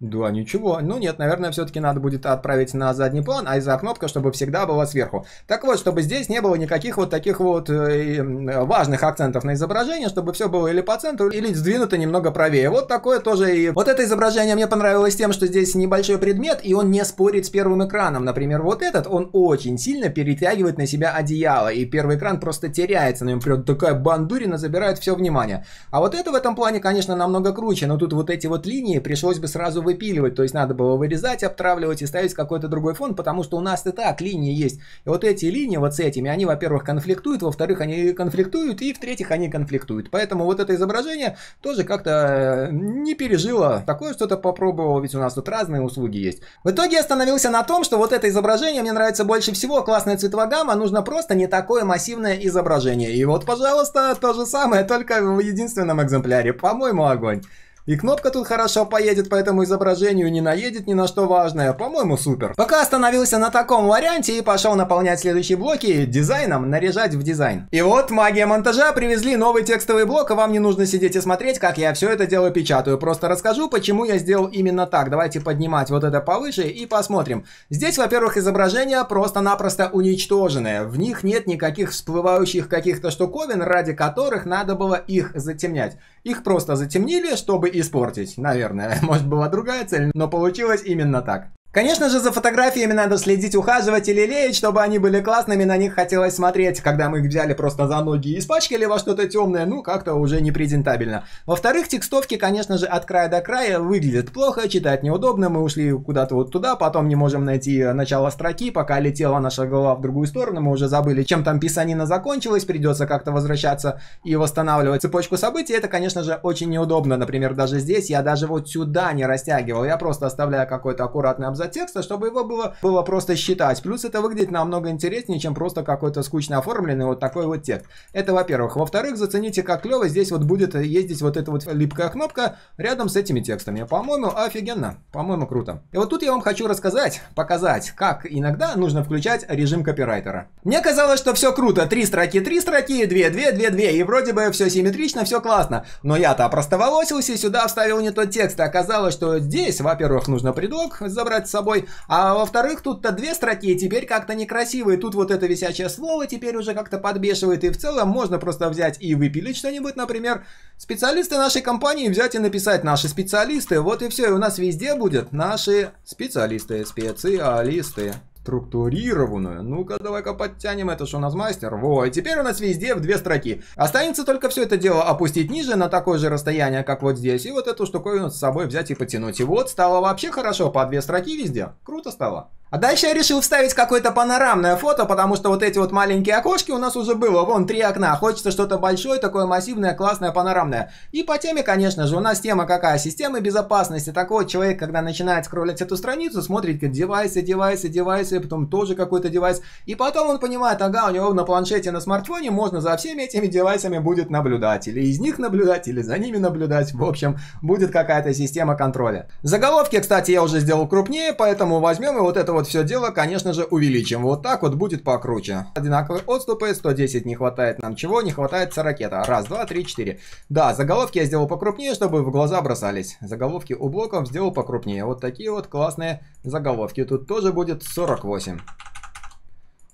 Да, ничего. Ну нет, наверное, все-таки надо будет отправить на задний план, а из-за кнопка, чтобы всегда была сверху. Так вот, чтобы здесь не было никаких вот таких вот э, важных акцентов на изображение, чтобы все было или по центру, или сдвинуто немного правее. Вот такое тоже и... Вот это изображение мне понравилось тем, что здесь небольшой предмет, и он не спорит с первым экраном. Например, вот этот, он очень сильно перетягивает на себя одеяло, и первый экран просто теряется на нем. Прям такая бандурина забирает все внимание. А вот это в этом плане, конечно, намного круче, но тут вот эти вот линии пришлось бы сразу выпиливать, то есть надо было вырезать, обтравливать и ставить какой-то другой фон, потому что у нас и так линии есть. И вот эти линии вот с этими, они, во-первых, конфликтуют, во-вторых, они конфликтуют, и в-третьих, они конфликтуют. Поэтому вот это изображение тоже как-то э, не пережило. Такое что-то попробовал, ведь у нас тут разные услуги есть. В итоге остановился на том, что вот это изображение мне нравится больше всего, классная цветовая гамма, а нужно просто не такое массивное изображение. И вот, пожалуйста, то же самое, только в единственном экземпляре. По-моему, огонь. И кнопка тут хорошо поедет по этому изображению, не наедет ни на что важное. По-моему, супер. Пока остановился на таком варианте и пошел наполнять следующие блоки дизайном, наряжать в дизайн. И вот магия монтажа, привезли новый текстовый блок, и вам не нужно сидеть и смотреть, как я все это дело печатаю. Просто расскажу, почему я сделал именно так. Давайте поднимать вот это повыше и посмотрим. Здесь, во-первых, изображения просто-напросто уничтоженные. В них нет никаких всплывающих каких-то штуковин, ради которых надо было их затемнять. Их просто затемнили, чтобы испортить. Наверное, [LAUGHS] может была другая цель, но получилось именно так. Конечно же, за фотографиями надо следить, ухаживать и лелеять, чтобы они были классными, на них хотелось смотреть. Когда мы их взяли просто за ноги и испачкали во что-то темное, ну, как-то уже непрезентабельно. Во-вторых, текстовки, конечно же, от края до края выглядят плохо, читать неудобно, мы ушли куда-то вот туда, потом не можем найти начало строки, пока летела наша голова в другую сторону, мы уже забыли, чем там писанина закончилась, придется как-то возвращаться и восстанавливать цепочку событий. Это, конечно же, очень неудобно. Например, даже здесь я даже вот сюда не растягивал, я просто оставляю какой-то аккуратный обзор за текста, чтобы его было, было просто считать. Плюс это выглядит намного интереснее, чем просто какой-то скучно оформленный вот такой вот текст. Это во-первых. Во-вторых, зацените, как клево здесь вот будет ездить вот эта вот липкая кнопка рядом с этими текстами. По-моему, офигенно. По-моему, круто. И вот тут я вам хочу рассказать, показать, как иногда нужно включать режим копирайтера. Мне казалось, что все круто. Три строки, три строки, две, две, две, две. И вроде бы все симметрично, все классно. Но я-то опростоволосился и сюда вставил не тот текст. и Оказалось, что здесь, во-первых, нужно предлог забрать собой. А во-вторых, тут-то две строки, теперь как-то некрасивые. Тут вот это висячее слово теперь уже как-то подбешивает. И в целом можно просто взять и выпилить что-нибудь, например, специалисты нашей компании взять и написать наши специалисты. Вот и все, и у нас везде будет наши специалисты, специалисты структурированную. Ну-ка, давай-ка подтянем, это что у нас мастер. Во, и теперь у нас везде в две строки. Останется только все это дело опустить ниже на такое же расстояние, как вот здесь. И вот эту штуковину с собой взять и потянуть. И вот стало вообще хорошо, по две строки везде. Круто стало. А дальше я решил вставить какое-то панорамное фото, потому что вот эти вот маленькие окошки у нас уже было. Вон три окна. Хочется что-то большое, такое массивное, классное, панорамное. И по теме, конечно же, у нас тема какая? Системы безопасности. Такой человек, когда начинает скроллить эту страницу, смотрит как девайсы, девайсы, девайсы, потом тоже какой-то девайс. И потом он понимает, ага, у него на планшете, на смартфоне можно за всеми этими девайсами будет наблюдать. Или из них наблюдать, или за ними наблюдать. В общем, будет какая-то система контроля. Заголовки, кстати, я уже сделал крупнее, поэтому возьмем и вот это вот вот все дело, конечно же, увеличим. Вот так вот будет покруче. Одинаковые отступы, 110 не хватает нам чего, не хватает ракета. Раз, два, три, четыре. Да, заголовки я сделал покрупнее, чтобы в глаза бросались. Заголовки у блоков сделал покрупнее. Вот такие вот классные заголовки. Тут тоже будет 48.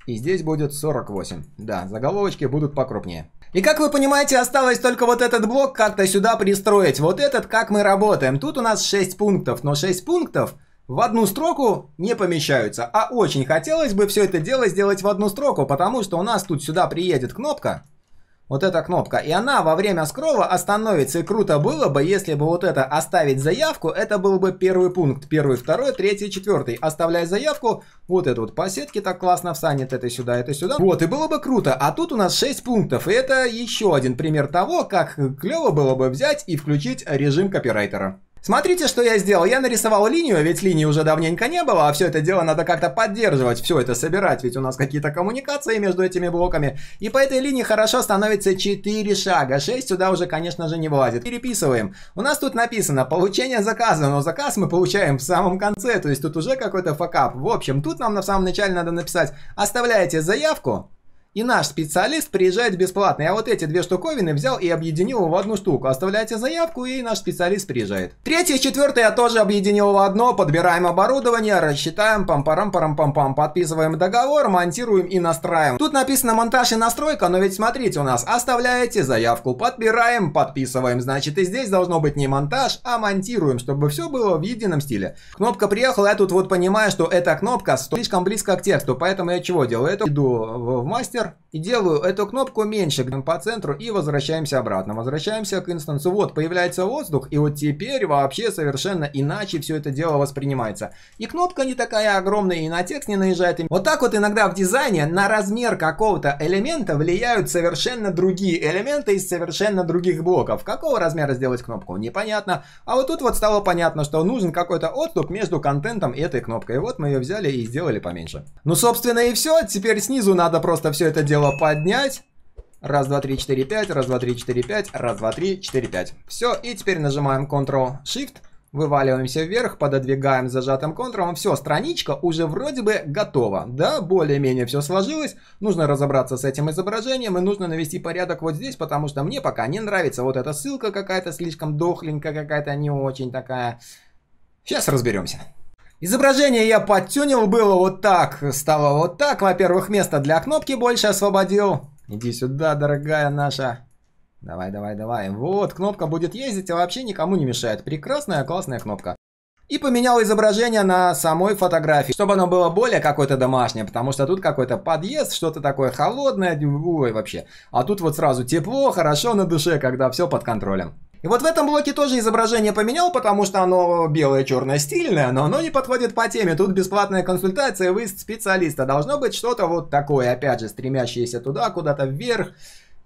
И здесь будет 48. Да, заголовочки будут покрупнее. И как вы понимаете, осталось только вот этот блок как-то сюда пристроить. Вот этот, как мы работаем. Тут у нас 6 пунктов, но 6 пунктов в одну строку не помещаются. А очень хотелось бы все это дело сделать в одну строку, потому что у нас тут сюда приедет кнопка. Вот эта кнопка. И она во время скролла остановится. И круто было бы, если бы вот это оставить заявку. Это был бы первый пункт. Первый, второй, третий, четвертый. оставляя заявку. Вот это вот по сетке так классно встанет. Это сюда, это сюда. Вот, и было бы круто. А тут у нас 6 пунктов. И это еще один пример того, как клево было бы взять и включить режим копирайтера. Смотрите, что я сделал. Я нарисовал линию, ведь линии уже давненько не было, а все это дело надо как-то поддерживать, все это собирать, ведь у нас какие-то коммуникации между этими блоками. И по этой линии хорошо становится 4 шага. 6 сюда уже, конечно же, не влазит. Переписываем. У нас тут написано получение заказа, но заказ мы получаем в самом конце, то есть тут уже какой-то факап. В общем, тут нам на самом начале надо написать оставляйте заявку, и наш специалист приезжает бесплатно. Я вот эти две штуковины взял и объединил в одну штуку. Оставляйте заявку, и наш специалист приезжает. Третье и четвертое я тоже объединил в одно. Подбираем оборудование, рассчитаем, пам-парам-парам-пам-пам. Подписываем договор, монтируем и настраиваем. Тут написано монтаж и настройка, но ведь смотрите у нас. Оставляете заявку, подбираем, подписываем. Значит, и здесь должно быть не монтаж, а монтируем, чтобы все было в едином стиле. Кнопка приехала, я тут вот понимаю, что эта кнопка слишком близко к тексту. Поэтому я чего делаю? Я иду в мастер Enter и делаю эту кнопку меньше по центру и возвращаемся обратно. Возвращаемся к инстансу. Вот, появляется воздух, и вот теперь вообще совершенно иначе все это дело воспринимается. И кнопка не такая огромная, и на текст не наезжает. Вот так вот иногда в дизайне на размер какого-то элемента влияют совершенно другие элементы из совершенно других блоков. Какого размера сделать кнопку? Непонятно. А вот тут вот стало понятно, что нужен какой-то отступ между контентом и этой кнопкой. И вот мы ее взяли и сделали поменьше. Ну, собственно, и все. Теперь снизу надо просто все это дело поднять. Раз, два, три, четыре, пять. Раз, два, три, четыре, пять. Раз, два, три, четыре, пять. Все, и теперь нажимаем Ctrl-Shift. Вываливаемся вверх, пододвигаем зажатым Ctrl Все, страничка уже вроде бы готова. Да, более-менее все сложилось. Нужно разобраться с этим изображением и нужно навести порядок вот здесь, потому что мне пока не нравится вот эта ссылка какая-то слишком дохленькая, какая-то не очень такая. Сейчас разберемся. Изображение я подтюнил, было вот так, стало вот так. Во-первых, место для кнопки больше освободил. Иди сюда, дорогая наша. Давай, давай, давай. Вот, кнопка будет ездить, а вообще никому не мешает. Прекрасная, классная кнопка. И поменял изображение на самой фотографии, чтобы оно было более какое-то домашнее, потому что тут какой-то подъезд, что-то такое холодное, ой, вообще. А тут вот сразу тепло, хорошо на душе, когда все под контролем. И вот в этом блоке тоже изображение поменял, потому что оно белое, черное, стильное, но оно не подходит по теме. Тут бесплатная консультация, выезд специалиста. Должно быть что-то вот такое, опять же, стремящееся туда, куда-то вверх.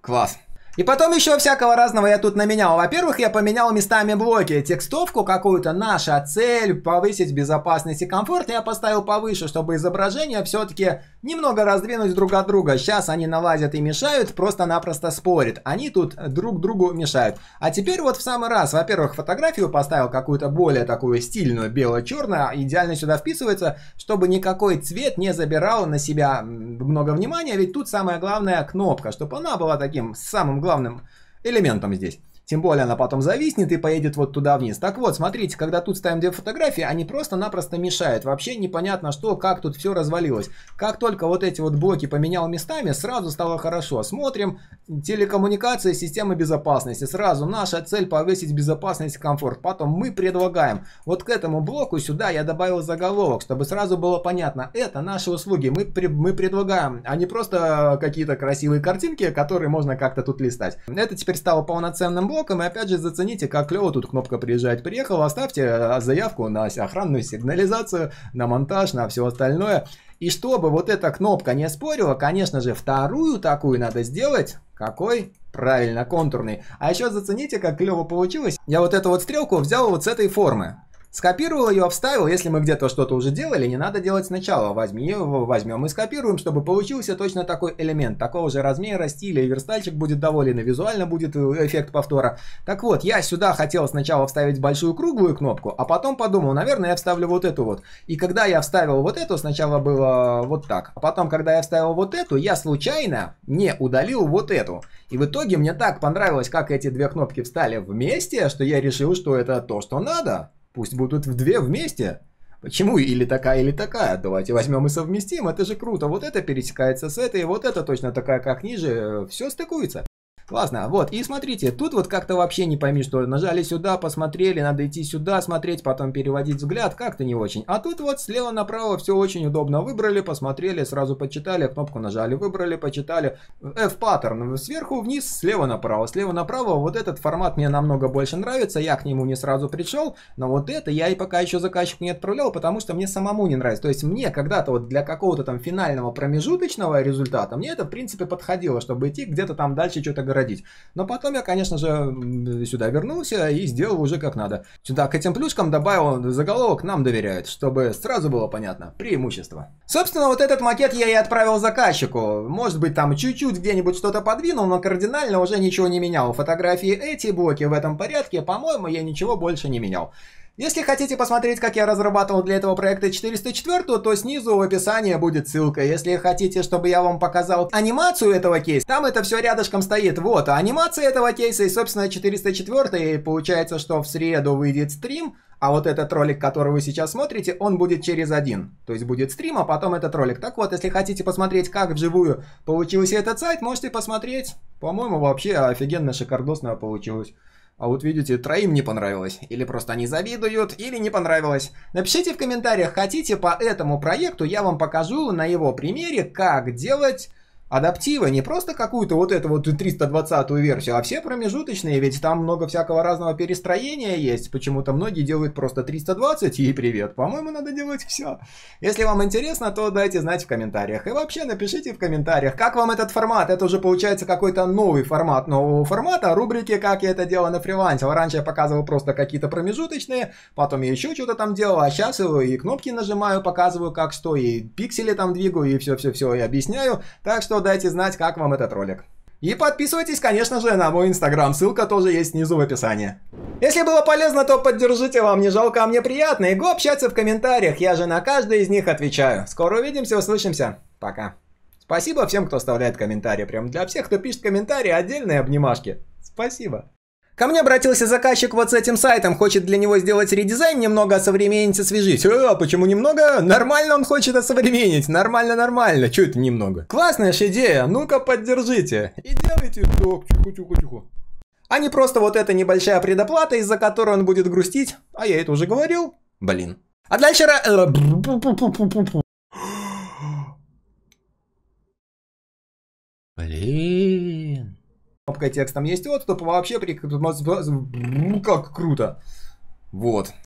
Класс. И потом еще всякого разного я тут наменял. Во-первых, я поменял местами блоки. Текстовку какую-то, наша цель повысить безопасность и комфорт я поставил повыше, чтобы изображения все-таки немного раздвинуть друг от друга. Сейчас они налазят и мешают, просто-напросто спорят. Они тут друг другу мешают. А теперь вот в самый раз, во-первых, фотографию поставил какую-то более такую стильную, бело-черную, а идеально сюда вписывается, чтобы никакой цвет не забирал на себя много внимания, ведь тут самая главная кнопка, чтобы она была таким самым главным элементом здесь. Тем более она потом зависнет и поедет вот туда вниз. Так вот, смотрите, когда тут ставим две фотографии, они просто-напросто мешают. Вообще непонятно, что, как тут все развалилось. Как только вот эти вот блоки поменял местами, сразу стало хорошо. Смотрим, телекоммуникации, системы безопасности. Сразу наша цель повысить безопасность и комфорт. Потом мы предлагаем. Вот к этому блоку сюда я добавил заголовок, чтобы сразу было понятно, это наши услуги. Мы, при, мы предлагаем, а не просто какие-то красивые картинки, которые можно как-то тут листать. Это теперь стало полноценным блоком блоком. И опять же зацените, как клево тут кнопка «Приезжать приехал». Оставьте а, заявку на охранную сигнализацию, на монтаж, на все остальное. И чтобы вот эта кнопка не спорила, конечно же, вторую такую надо сделать. Какой? Правильно, контурный. А еще зацените, как клево получилось. Я вот эту вот стрелку взял вот с этой формы. Скопировал ее, вставил. Если мы где-то что-то уже делали, не надо делать сначала. Возьми его, возьмем и скопируем, чтобы получился точно такой элемент. Такого же размера, стиля. И верстальщик будет доволен, и визуально будет э, эффект повтора. Так вот, я сюда хотел сначала вставить большую круглую кнопку, а потом подумал, наверное, я вставлю вот эту вот. И когда я вставил вот эту, сначала было вот так. А потом, когда я вставил вот эту, я случайно не удалил вот эту. И в итоге мне так понравилось, как эти две кнопки встали вместе, что я решил, что это то, что надо. Пусть будут в две вместе. Почему или такая, или такая? Давайте возьмем и совместим, это же круто. Вот это пересекается с этой, вот это точно такая, как ниже. Э, Все стыкуется. Классно, вот, и смотрите, тут вот как-то вообще не пойми, что нажали сюда, посмотрели, надо идти сюда, смотреть, потом переводить взгляд, как-то не очень. А тут вот слева направо все очень удобно, выбрали, посмотрели, сразу почитали, кнопку нажали, выбрали, почитали. F-паттерн, э, сверху вниз, слева направо, слева направо, вот этот формат мне намного больше нравится, я к нему не сразу пришел, но вот это я и пока еще заказчику не отправлял, потому что мне самому не нравится. То есть мне когда-то вот для какого-то там финального промежуточного результата, мне это в принципе подходило, чтобы идти где-то там дальше что-то оградить. Но потом я, конечно же, сюда вернулся и сделал уже как надо. Сюда к этим плюшкам добавил заголовок «Нам доверяют», чтобы сразу было понятно преимущество. Собственно, вот этот макет я и отправил заказчику. Может быть, там чуть-чуть где-нибудь что-то подвинул, но кардинально уже ничего не менял. Фотографии эти, блоки в этом порядке, по-моему, я ничего больше не менял. Если хотите посмотреть, как я разрабатывал для этого проекта 404, то снизу в описании будет ссылка. Если хотите, чтобы я вам показал анимацию этого кейса, там это все рядышком стоит. Вот, анимация этого кейса и, собственно, 404. И получается, что в среду выйдет стрим, а вот этот ролик, который вы сейчас смотрите, он будет через один. То есть будет стрим, а потом этот ролик. Так вот, если хотите посмотреть, как вживую получился этот сайт, можете посмотреть. По-моему, вообще офигенно шикардосно получилось. А вот видите, троим не понравилось. Или просто они завидуют, или не понравилось. Напишите в комментариях, хотите по этому проекту, я вам покажу на его примере, как делать адаптивы, не просто какую-то вот эту вот 320 версию, а все промежуточные, ведь там много всякого разного перестроения есть. Почему-то многие делают просто 320 и привет. По-моему, надо делать все. Если вам интересно, то дайте знать в комментариях. И вообще напишите в комментариях, как вам этот формат. Это уже получается какой-то новый формат нового формата, рубрики «Как я это делал на фрилансе». Раньше я показывал просто какие-то промежуточные, потом я еще что-то там делал, а сейчас и кнопки нажимаю, показываю как что, и пиксели там двигаю, и все-все-все, и объясняю. Так что что дайте знать, как вам этот ролик. И подписывайтесь, конечно же, на мой инстаграм, ссылка тоже есть внизу в описании. Если было полезно, то поддержите, вам не жалко, а мне приятно. И го общаться в комментариях, я же на каждый из них отвечаю. Скоро увидимся, услышимся. Пока. Спасибо всем, кто оставляет комментарии. Прям для всех, кто пишет комментарии, отдельные обнимашки. Спасибо. Ко мне обратился заказчик вот с этим сайтом, хочет для него сделать редизайн немного, осовременить, освежить. «Э, а почему немного? Нормально он хочет осовременить, нормально-нормально, чё это немного? Классная же идея, ну-ка поддержите. И делайте так, тихо-тихо-тихо. А не просто вот эта небольшая предоплата, из-за которой он будет грустить. А я это уже говорил. Блин. А дальше... Блин кнопкой там есть вот, то вообще при... как круто. Вот.